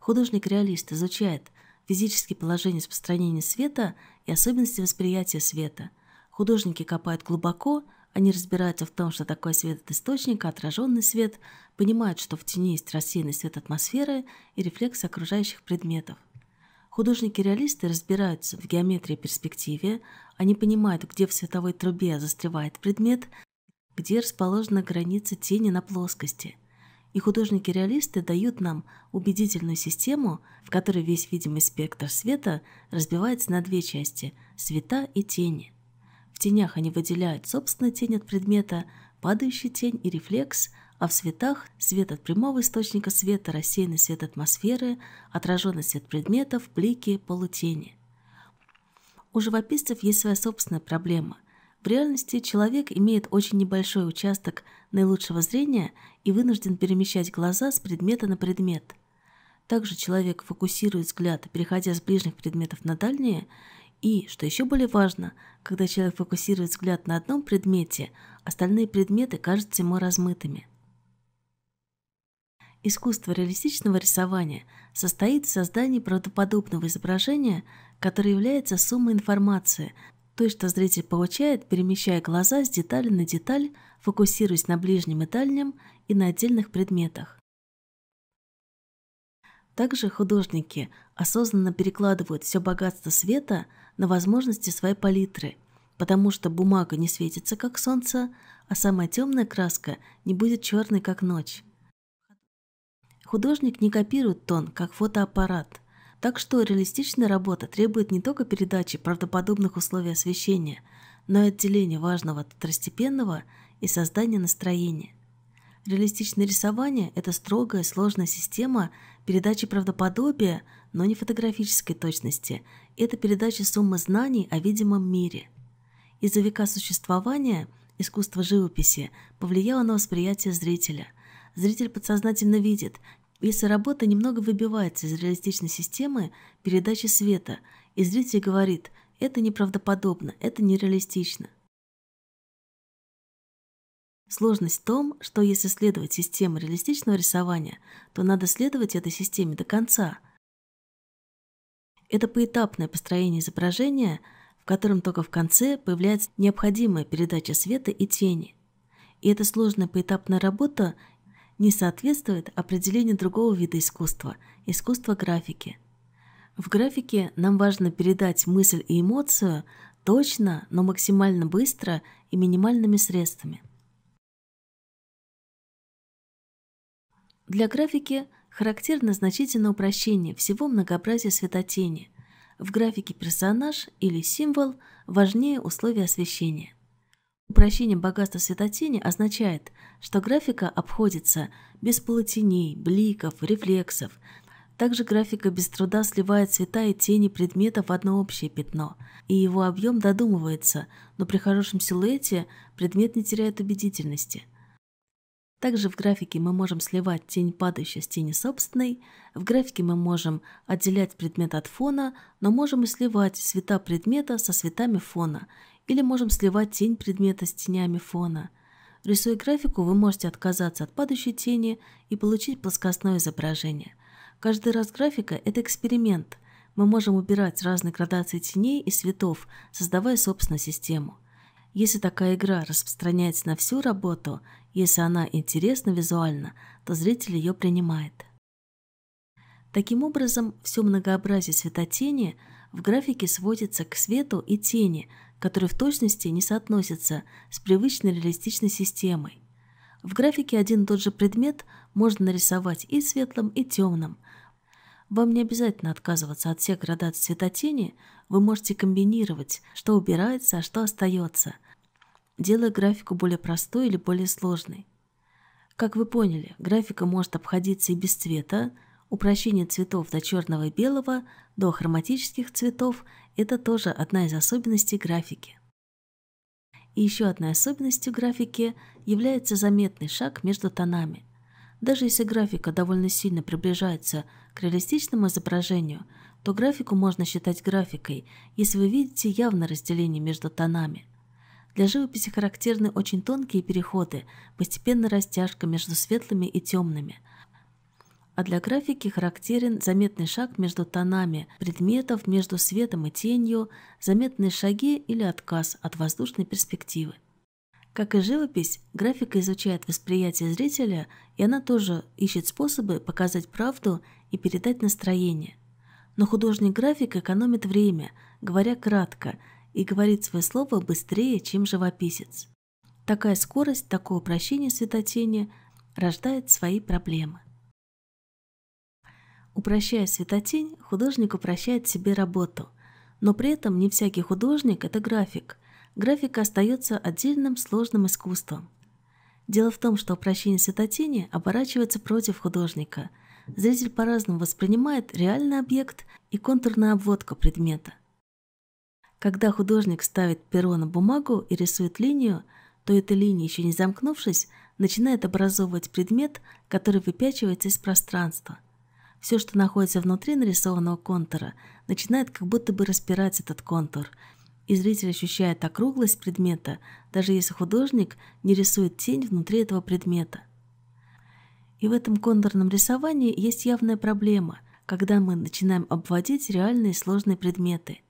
Художник-реалист изучает физические положения распространения света и особенности восприятия света. Художники копают глубоко – они разбираются в том, что такое свет от источника, отраженный свет, понимают, что в тени есть рассеянный свет атмосферы и рефлексы окружающих предметов. Художники-реалисты разбираются в геометрии перспективе, они понимают, где в световой трубе застревает предмет, где расположена граница тени на плоскости. И художники-реалисты дают нам убедительную систему, в которой весь видимый спектр света разбивается на две части – света и тени. В тенях они выделяют собственную тень от предмета, падающую тень и рефлекс, а в светах – свет от прямого источника света, рассеянный свет атмосферы, отраженный свет предметов, блики, полутени. У живописцев есть своя собственная проблема – в реальности человек имеет очень небольшой участок наилучшего зрения и вынужден перемещать глаза с предмета на предмет. Также человек фокусирует взгляд, переходя с ближних предметов на дальние, и, что еще более важно, когда человек фокусирует взгляд на одном предмете, остальные предметы кажутся ему размытыми. Искусство реалистичного рисования состоит в создании правдоподобного изображения, которое является суммой информации, то есть, что зритель получает, перемещая глаза с детали на деталь, фокусируясь на ближнем и дальнем и на отдельных предметах. Также художники осознанно перекладывают все богатство света на возможности своей палитры, потому что бумага не светится, как солнце, а самая темная краска не будет черной, как ночь. Художник не копирует тон, как фотоаппарат, так что реалистичная работа требует не только передачи правдоподобных условий освещения, но и отделения важного от второстепенного и создания настроения – Реалистичное рисование – это строгая, сложная система передачи правдоподобия, но не фотографической точности. Это передача суммы знаний о видимом мире. Из-за века существования искусство живописи повлияло на восприятие зрителя. Зритель подсознательно видит, если работа немного выбивается из реалистичной системы передачи света, и зритель говорит «это неправдоподобно, это нереалистично». Сложность в том, что если следовать системе реалистичного рисования, то надо следовать этой системе до конца. Это поэтапное построение изображения, в котором только в конце появляется необходимая передача света и тени. И эта сложная поэтапная работа не соответствует определению другого вида искусства – искусства графики. В графике нам важно передать мысль и эмоцию точно, но максимально быстро и минимальными средствами – Для графики характерно значительное упрощение всего многообразия светотени. В графике персонаж или символ важнее условия освещения. Упрощение богатства светотени означает, что графика обходится без полутеней, бликов, рефлексов. Также графика без труда сливает цвета и тени предметов в одно общее пятно, и его объем додумывается, но при хорошем силуэте предмет не теряет убедительности – также в графике мы можем сливать тень падающей с тени собственной, в графике мы можем отделять предмет от фона, но можем и сливать цвета предмета со цветами фона, или можем сливать тень предмета с тенями фона. Рисуя графику, вы можете отказаться от падающей тени и получить плоскостное изображение. Каждый раз графика – это эксперимент. Мы можем убирать разные градации теней и цветов, создавая собственную систему. Если такая игра распространяется на всю работу, если она интересна визуально, то зритель ее принимает. Таким образом, все многообразие светотени в графике сводится к свету и тени, которые в точности не соотносятся с привычной реалистичной системой. В графике один и тот же предмет можно нарисовать и светлым, и темным – вам не обязательно отказываться от всех градаций цветотени, вы можете комбинировать, что убирается, а что остается, делая графику более простой или более сложной. Как вы поняли, графика может обходиться и без цвета, упрощение цветов до черного и белого, до хроматических цветов – это тоже одна из особенностей графики. И еще одной особенностью графики является заметный шаг между тонами – даже если графика довольно сильно приближается к реалистичному изображению, то графику можно считать графикой, если вы видите явное разделение между тонами. Для живописи характерны очень тонкие переходы, постепенная растяжка между светлыми и темными. А для графики характерен заметный шаг между тонами, предметов между светом и тенью, заметные шаги или отказ от воздушной перспективы. Как и живопись, графика изучает восприятие зрителя, и она тоже ищет способы показать правду и передать настроение. Но художник-график экономит время, говоря кратко, и говорит свое слово быстрее, чем живописец. Такая скорость, такое упрощение светотени рождает свои проблемы. Упрощая светотень, художник упрощает себе работу, но при этом не всякий художник – это график – графика остается отдельным сложным искусством. Дело в том, что упрощение светотени оборачивается против художника. Зритель по-разному воспринимает реальный объект и контурная обводка предмета. Когда художник ставит перо на бумагу и рисует линию, то эта линия, еще не замкнувшись, начинает образовывать предмет, который выпячивается из пространства. Все, что находится внутри нарисованного контура, начинает как будто бы распирать этот контур – и зритель ощущает округлость предмета, даже если художник не рисует тень внутри этого предмета. И в этом контурном рисовании есть явная проблема, когда мы начинаем обводить реальные сложные предметы.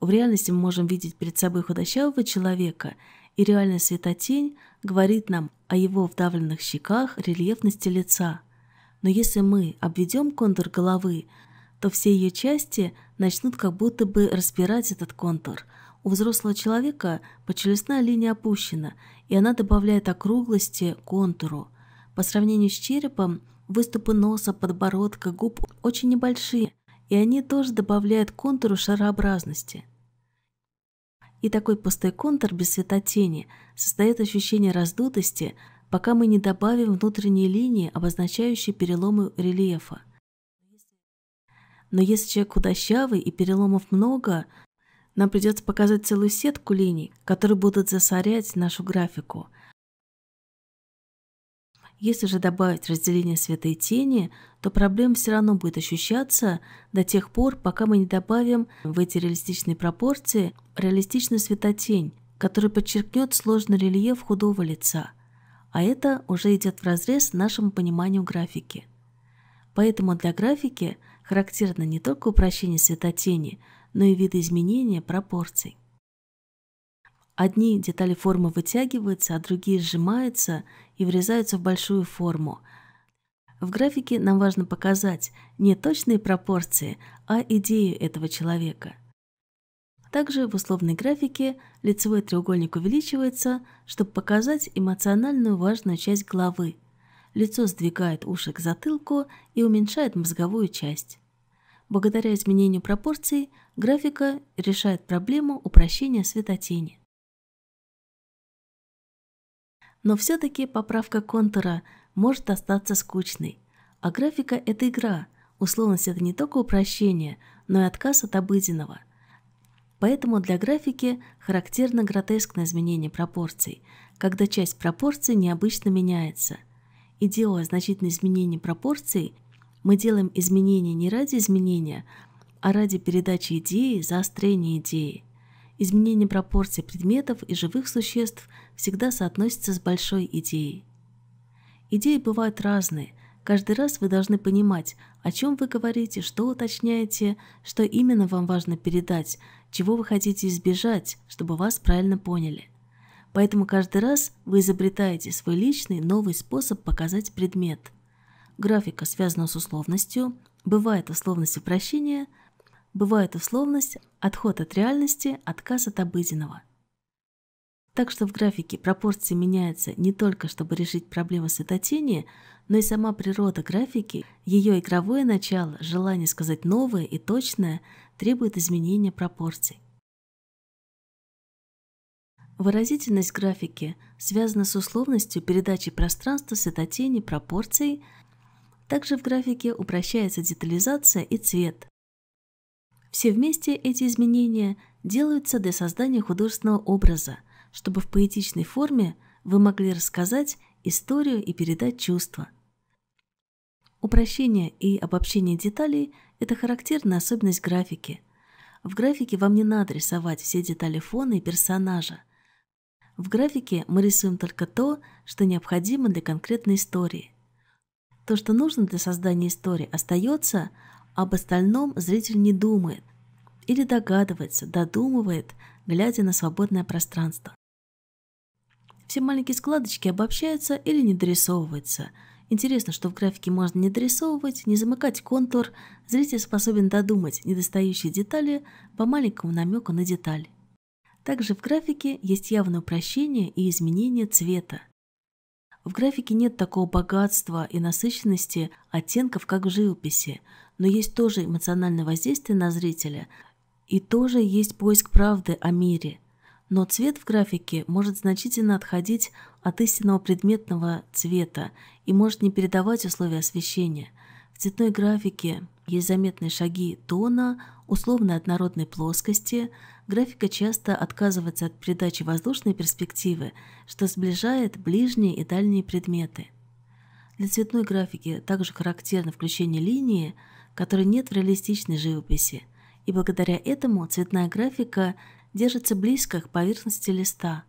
В реальности мы можем видеть перед собой худощавого человека, и реальная светотень говорит нам о его вдавленных щеках, рельефности лица. Но если мы обведем контур головы, то все ее части начнут как будто бы разбирать этот контур. У взрослого человека почелюстная линия опущена, и она добавляет округлости контуру. По сравнению с черепом, выступы носа, подбородка, губ очень небольшие, и они тоже добавляют контуру шарообразности. И такой пустой контур без светотени создает ощущение раздутости, пока мы не добавим внутренние линии, обозначающие переломы рельефа но если человек худощавый и переломов много, нам придется показать целую сетку линий, которые будут засорять нашу графику. Если же добавить разделение света и тени, то проблема все равно будет ощущаться до тех пор, пока мы не добавим в эти реалистичные пропорции реалистичную светотень, которая подчеркнет сложный рельеф худого лица. А это уже идет в вразрез нашему пониманию графики. Поэтому для графики – характерно не только упрощение светотени, но и видоизменение пропорций. Одни детали формы вытягиваются, а другие сжимаются и врезаются в большую форму. В графике нам важно показать не точные пропорции, а идею этого человека. Также в условной графике лицевой треугольник увеличивается, чтобы показать эмоциональную важную часть головы – лицо сдвигает уши к затылку и уменьшает мозговую часть. Благодаря изменению пропорций графика решает проблему упрощения светотени. Но все-таки поправка контура может остаться скучной. А графика – это игра. Условность – это не только упрощение, но и отказ от обыденного. Поэтому для графики характерно гротескное изменение пропорций, когда часть пропорций необычно меняется – и делая значительные изменения пропорций, мы делаем изменения не ради изменения, а ради передачи идеи, заострения идеи. Изменение пропорций предметов и живых существ всегда соотносится с большой идеей. Идеи бывают разные. Каждый раз вы должны понимать, о чем вы говорите, что уточняете, что именно вам важно передать, чего вы хотите избежать, чтобы вас правильно поняли. Поэтому каждый раз вы изобретаете свой личный новый способ показать предмет. Графика связана с условностью, бывает условность упрощения, бывает условность отход от реальности, отказ от обыденного. Так что в графике пропорции меняются не только, чтобы решить проблему светотени, но и сама природа графики, ее игровое начало, желание сказать новое и точное требует изменения пропорций. Выразительность графики связана с условностью передачи пространства, светотени, пропорций. Также в графике упрощается детализация и цвет. Все вместе эти изменения делаются для создания художественного образа, чтобы в поэтичной форме вы могли рассказать историю и передать чувства. Упрощение и обобщение деталей – это характерная особенность графики. В графике вам не надо рисовать все детали фона и персонажа – в графике мы рисуем только то, что необходимо для конкретной истории. То, что нужно для создания истории, остается, а об остальном зритель не думает или догадывается, додумывает, глядя на свободное пространство. Все маленькие складочки обобщаются или не дорисовываются. Интересно, что в графике можно не дорисовывать, не замыкать контур, зритель способен додумать недостающие детали по маленькому намеку на деталь. Также в графике есть явное упрощение и изменение цвета. В графике нет такого богатства и насыщенности оттенков, как в живописи, но есть тоже эмоциональное воздействие на зрителя, и тоже есть поиск правды о мире. Но цвет в графике может значительно отходить от истинного предметного цвета и может не передавать условия освещения. В цветной графике есть заметные шаги тона, условной однородной плоскости, графика часто отказывается от передачи воздушной перспективы, что сближает ближние и дальние предметы. Для цветной графики также характерно включение линии, которой нет в реалистичной живописи, и благодаря этому цветная графика держится близко к поверхности листа.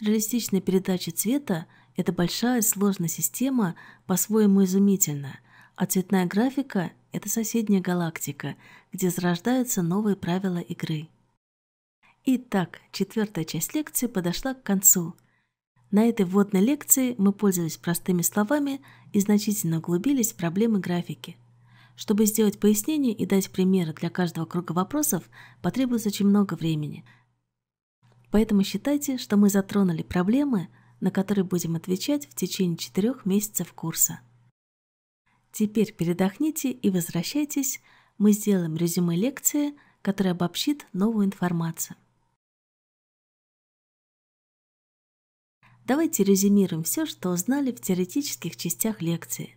Реалистичная передача цвета – это большая сложная система, по-своему изумительная, а цветная графика – это соседняя галактика, где зарождаются новые правила игры. Итак, четвертая часть лекции подошла к концу. На этой вводной лекции мы пользовались простыми словами и значительно углубились в проблемы графики. Чтобы сделать пояснение и дать примеры для каждого круга вопросов, потребуется очень много времени. Поэтому считайте, что мы затронули проблемы, на которые будем отвечать в течение четырех месяцев курса. Теперь передохните и возвращайтесь, мы сделаем резюме лекции, которое обобщит новую информацию. Давайте резюмируем все, что узнали в теоретических частях лекции.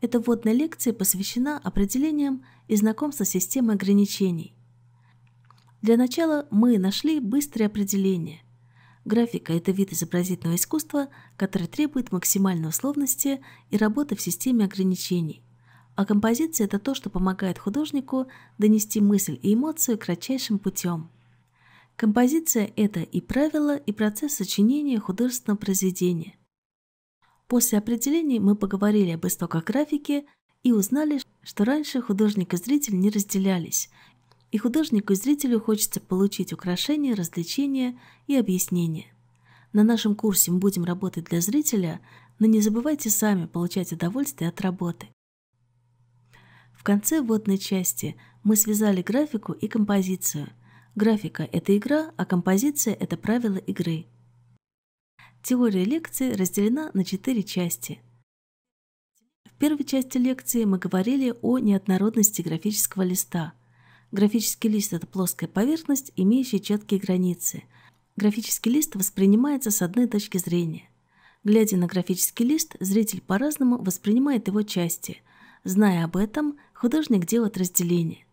Эта вводная лекция посвящена определениям и знакомству с системой ограничений. Для начала мы нашли быстрые определения. Графика – это вид изобразительного искусства, который требует максимальной условности и работы в системе ограничений. А композиция – это то, что помогает художнику донести мысль и эмоцию кратчайшим путем. Композиция – это и правила, и процесс сочинения художественного произведения. После определений мы поговорили об истоках и узнали, что раньше художник и зритель не разделялись, и художнику и зрителю хочется получить украшения, развлечения и объяснения. На нашем курсе мы будем работать для зрителя, но не забывайте сами получать удовольствие от работы. В конце вводной части мы связали графику и композицию – Графика – это игра, а композиция – это правила игры. Теория лекции разделена на четыре части. В первой части лекции мы говорили о неоднородности графического листа. Графический лист – это плоская поверхность, имеющая четкие границы. Графический лист воспринимается с одной точки зрения. Глядя на графический лист, зритель по-разному воспринимает его части. Зная об этом, художник делает разделение.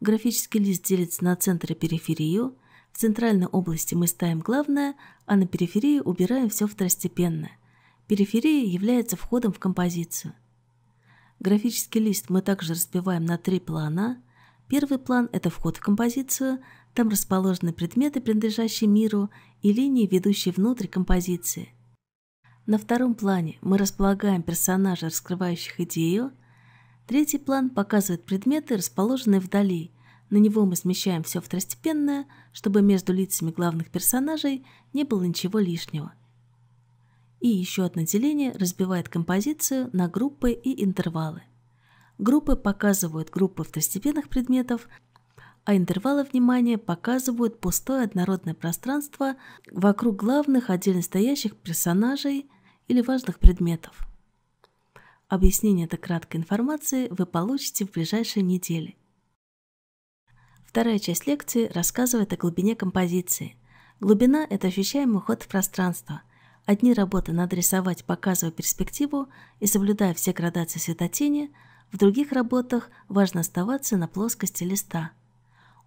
Графический лист делится на центр и периферию. В центральной области мы ставим главное, а на периферии убираем все второстепенное. Периферия является входом в композицию. Графический лист мы также разбиваем на три плана. Первый план – это вход в композицию, там расположены предметы, принадлежащие миру, и линии, ведущие внутрь композиции. На втором плане мы располагаем персонажа, раскрывающих идею – Третий план показывает предметы, расположенные вдали. На него мы смещаем все второстепенное, чтобы между лицами главных персонажей не было ничего лишнего. И еще одно деление разбивает композицию на группы и интервалы. Группы показывают группы второстепенных предметов, а интервалы внимания показывают пустое однородное пространство вокруг главных отдельно стоящих персонажей или важных предметов. Объяснение этой краткой информации вы получите в ближайшей неделе. Вторая часть лекции рассказывает о глубине композиции. Глубина – это ощущаемый ход в пространство. Одни работы надо рисовать, показывая перспективу и соблюдая все градации светотени, в других работах важно оставаться на плоскости листа.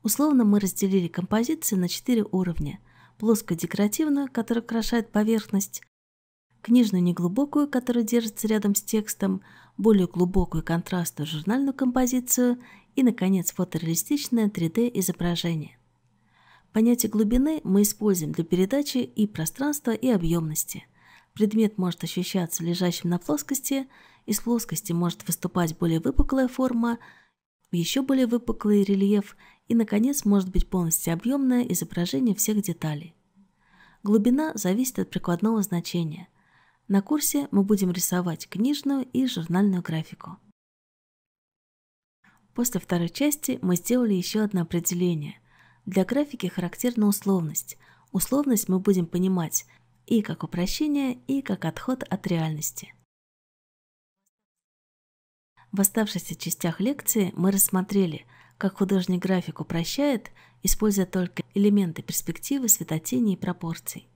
Условно мы разделили композиции на четыре уровня. Плоскую декоративную, которая украшает поверхность, книжную неглубокую, которая держится рядом с текстом, более глубокую контрастную журнальную композицию и, наконец, фотореалистичное 3D-изображение. Понятие глубины мы используем для передачи и пространства, и объемности. Предмет может ощущаться лежащим на плоскости, из плоскости может выступать более выпуклая форма, еще более выпуклый рельеф и, наконец, может быть полностью объемное изображение всех деталей. Глубина зависит от прикладного значения – на курсе мы будем рисовать книжную и журнальную графику. После второй части мы сделали еще одно определение. Для графики характерна условность. Условность мы будем понимать и как упрощение, и как отход от реальности. В оставшихся частях лекции мы рассмотрели, как художник график упрощает, используя только элементы перспективы, светотени и пропорций.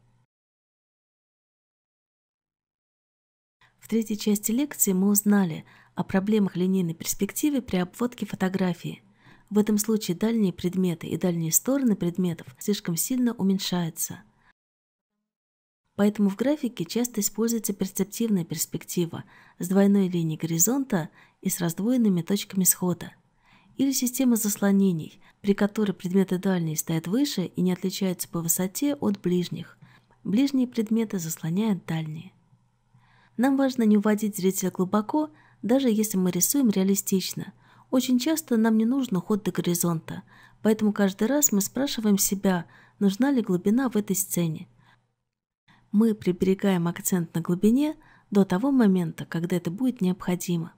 В третьей части лекции мы узнали о проблемах линейной перспективы при обводке фотографии. В этом случае дальние предметы и дальние стороны предметов слишком сильно уменьшаются. Поэтому в графике часто используется перцептивная перспектива с двойной линией горизонта и с раздвоенными точками схода. Или система заслонений, при которой предметы дальние стоят выше и не отличаются по высоте от ближних. Ближние предметы заслоняют дальние. Нам важно не уводить зрителя глубоко, даже если мы рисуем реалистично. Очень часто нам не нужен уход до горизонта, поэтому каждый раз мы спрашиваем себя, нужна ли глубина в этой сцене. Мы приберегаем акцент на глубине до того момента, когда это будет необходимо.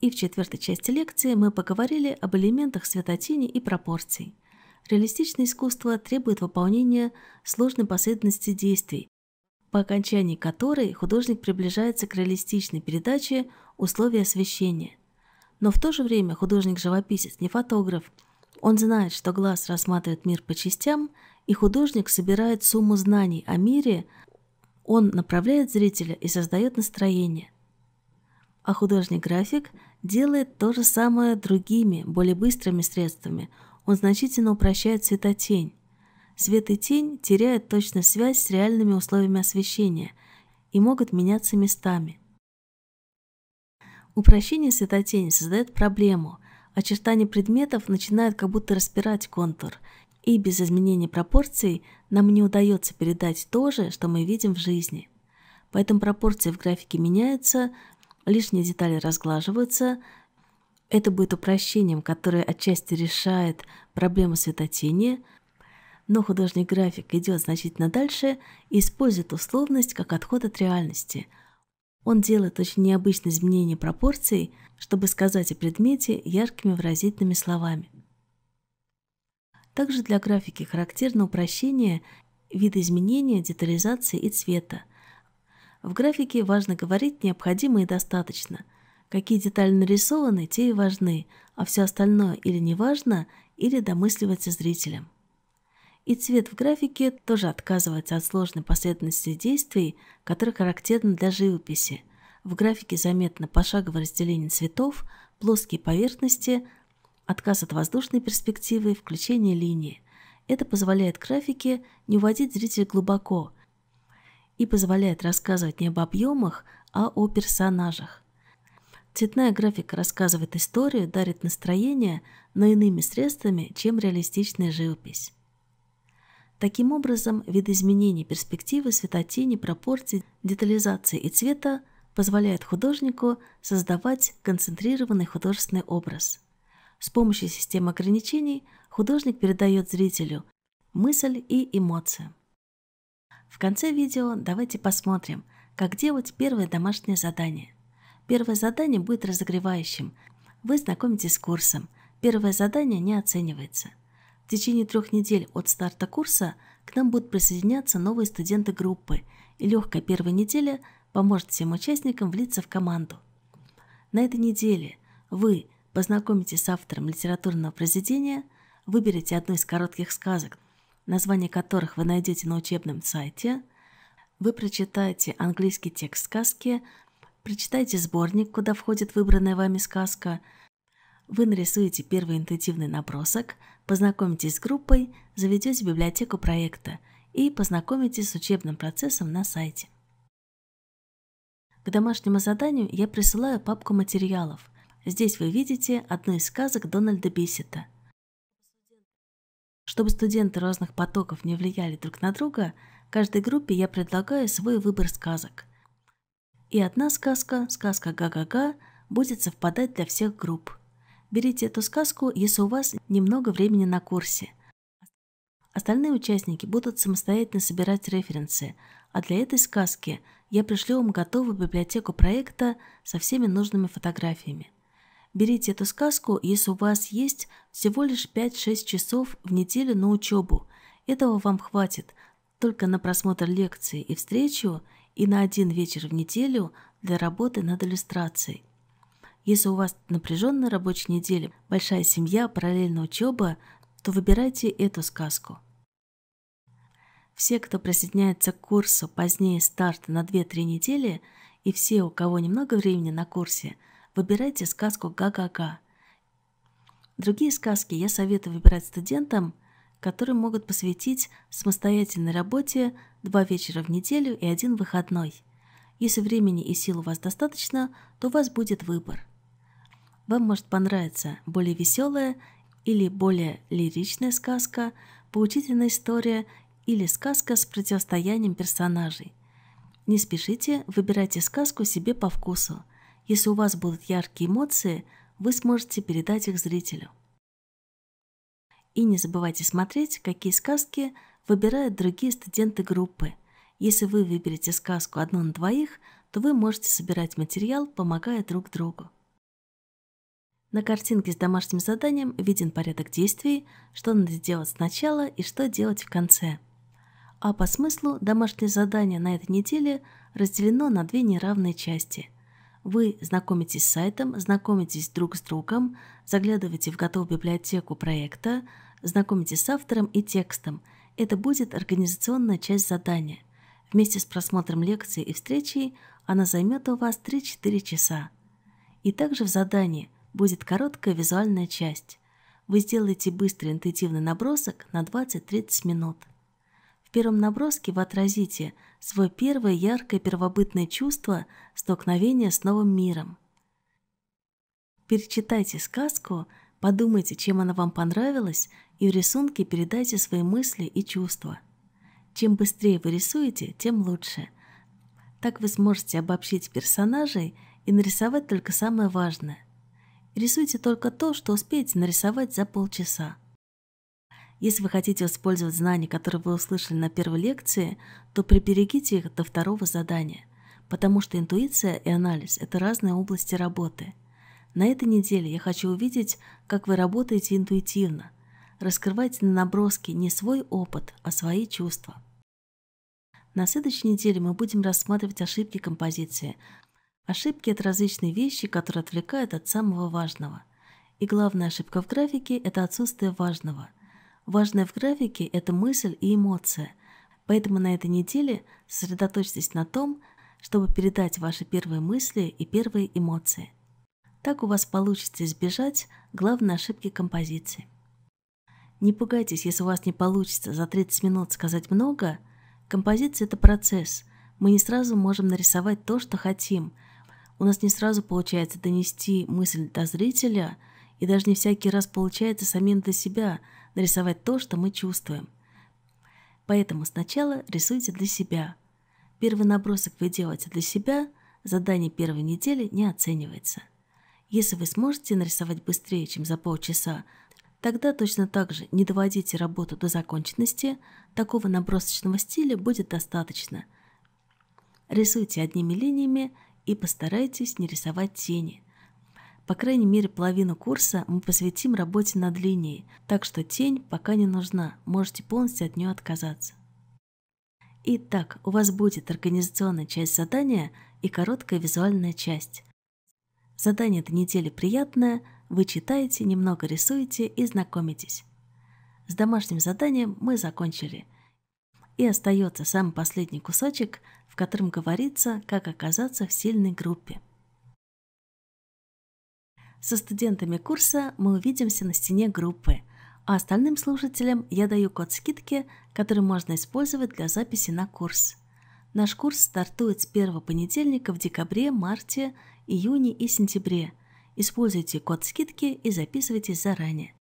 И в четвертой части лекции мы поговорили об элементах светотени и пропорций. Реалистичное искусство требует выполнения сложной последовательности действий, по окончании которой художник приближается к реалистичной передаче условий освещения. Но в то же время художник-живописец не фотограф. Он знает, что глаз рассматривает мир по частям, и художник собирает сумму знаний о мире, он направляет зрителя и создает настроение. А художник-график делает то же самое другими, более быстрыми средствами. Он значительно упрощает светотень, Свет и тень теряют точно связь с реальными условиями освещения и могут меняться местами. Упрощение светотени создает проблему. Очертания предметов начинают как будто распирать контур, и без изменения пропорций нам не удается передать то же, что мы видим в жизни. Поэтому пропорции в графике меняются, лишние детали разглаживаются. Это будет упрощением, которое отчасти решает проблему светотени – но художник-график идет значительно дальше и использует условность как отход от реальности. Он делает очень необычные изменения пропорций, чтобы сказать о предмете яркими выразительными словами. Также для графики характерно упрощение видоизменения, детализации и цвета. В графике важно говорить необходимо и достаточно. Какие детали нарисованы, те и важны, а все остальное или не важно, или домысливается зрителям и цвет в графике тоже отказывается от сложной последовательности действий, которая характерна для живописи. В графике заметно пошаговое разделение цветов, плоские поверхности, отказ от воздушной перспективы, включение линии. Это позволяет графике не уводить зрителя глубоко и позволяет рассказывать не об объемах, а о персонажах. Цветная графика рассказывает историю, дарит настроение, но иными средствами, чем реалистичная живопись. Таким образом, вид изменений перспективы, светотени, пропорций, детализации и цвета позволяет художнику создавать концентрированный художественный образ. С помощью системы ограничений художник передает зрителю мысль и эмоции. В конце видео давайте посмотрим, как делать первое домашнее задание. Первое задание будет разогревающим. Вы знакомитесь с курсом. Первое задание не оценивается. В течение трех недель от старта курса к нам будут присоединяться новые студенты группы, и легкая первая неделя поможет всем участникам влиться в команду. На этой неделе вы познакомитесь с автором литературного произведения, выберете одну из коротких сказок, название которых вы найдете на учебном сайте, вы прочитаете английский текст сказки, прочитайте сборник, куда входит выбранная вами сказка, вы нарисуете первый интуитивный набросок – познакомитесь с группой, заведете библиотеку проекта и познакомитесь с учебным процессом на сайте. К домашнему заданию я присылаю папку материалов. Здесь вы видите одну из сказок Дональда Бисета. Чтобы студенты разных потоков не влияли друг на друга, каждой группе я предлагаю свой выбор сказок. И одна сказка, сказка «Га-га-га», будет совпадать для всех групп – Берите эту сказку, если у вас немного времени на курсе. Остальные участники будут самостоятельно собирать референсы, а для этой сказки я пришлю вам готовую библиотеку проекта со всеми нужными фотографиями. Берите эту сказку, если у вас есть всего лишь 5-6 часов в неделю на учебу. Этого вам хватит только на просмотр лекции и встречу и на один вечер в неделю для работы над иллюстрацией. Если у вас напряженная рабочая неделя, большая семья, параллельная учеба, то выбирайте эту сказку. Все, кто присоединяется к курсу позднее старта на 2-3 недели, и все, у кого немного времени на курсе, выбирайте сказку «Га-га-га». Другие сказки я советую выбирать студентам, которые могут посвятить самостоятельной работе два вечера в неделю и один выходной. Если времени и сил у вас достаточно, то у вас будет выбор – вам может понравиться более веселая или более лиричная сказка, поучительная история или сказка с противостоянием персонажей. Не спешите, выбирайте сказку себе по вкусу. Если у вас будут яркие эмоции, вы сможете передать их зрителю. И не забывайте смотреть, какие сказки выбирают другие студенты группы. Если вы выберете сказку одну на двоих, то вы можете собирать материал, помогая друг другу. На картинке с домашним заданием виден порядок действий, что надо делать сначала и что делать в конце. А по смыслу домашнее задание на этой неделе разделено на две неравные части. Вы знакомитесь с сайтом, знакомитесь друг с другом, заглядываете в готовую библиотеку проекта, знакомитесь с автором и текстом. Это будет организационная часть задания. Вместе с просмотром лекции и встречей она займет у вас 3-4 часа. И также в задании – будет короткая визуальная часть. Вы сделаете быстрый интуитивный набросок на 20-30 минут. В первом наброске вы отразите свое первое яркое первобытное чувство столкновения с новым миром. Перечитайте сказку, подумайте, чем она вам понравилась, и в рисунке передайте свои мысли и чувства. Чем быстрее вы рисуете, тем лучше. Так вы сможете обобщить персонажей и нарисовать только самое важное. Рисуйте только то, что успеете нарисовать за полчаса. Если вы хотите использовать знания, которые вы услышали на первой лекции, то приберегите их до второго задания, потому что интуиция и анализ – это разные области работы. На этой неделе я хочу увидеть, как вы работаете интуитивно. Раскрывайте на наброске не свой опыт, а свои чувства. На следующей неделе мы будем рассматривать ошибки композиции, Ошибки – это различные вещи, которые отвлекают от самого важного. И главная ошибка в графике – это отсутствие важного. Важное в графике – это мысль и эмоция. Поэтому на этой неделе сосредоточьтесь на том, чтобы передать ваши первые мысли и первые эмоции. Так у вас получится избежать главной ошибки композиции. Не пугайтесь, если у вас не получится за 30 минут сказать много. Композиция – это процесс. Мы не сразу можем нарисовать то, что хотим – у нас не сразу получается донести мысль до зрителя, и даже не всякий раз получается самим для себя нарисовать то, что мы чувствуем. Поэтому сначала рисуйте для себя. Первый набросок вы делаете для себя, задание первой недели не оценивается. Если вы сможете нарисовать быстрее, чем за полчаса, тогда точно так же не доводите работу до законченности, такого набросочного стиля будет достаточно. Рисуйте одними линиями – и постарайтесь не рисовать тени. По крайней мере, половину курса мы посвятим работе над линией, так что тень пока не нужна, можете полностью от нее отказаться. Итак, у вас будет организационная часть задания и короткая визуальная часть. Задание этой недели приятное, вы читаете, немного рисуете и знакомитесь. С домашним заданием мы закончили. И остается самый последний кусочек – в котором говорится, как оказаться в сильной группе. Со студентами курса мы увидимся на стене группы, а остальным слушателям я даю код скидки, который можно использовать для записи на курс. Наш курс стартует с первого понедельника в декабре, марте, июне и сентябре. Используйте код скидки и записывайтесь заранее.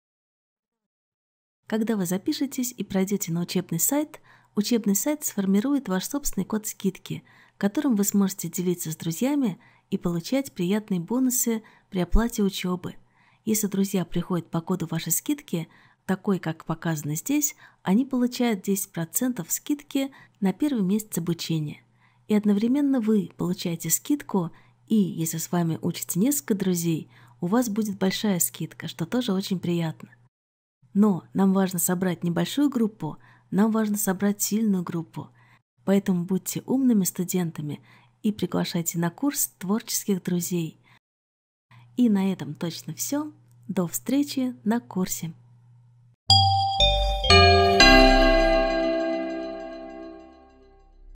Когда вы запишетесь и пройдете на учебный сайт – Учебный сайт сформирует ваш собственный код скидки, которым вы сможете делиться с друзьями и получать приятные бонусы при оплате учебы. Если друзья приходят по коду вашей скидки, такой, как показано здесь, они получают 10% скидки на первый месяц обучения. И одновременно вы получаете скидку, и если с вами учатся несколько друзей, у вас будет большая скидка, что тоже очень приятно. Но нам важно собрать небольшую группу, нам важно собрать сильную группу. Поэтому будьте умными студентами и приглашайте на курс творческих друзей. И на этом точно все. До встречи на курсе.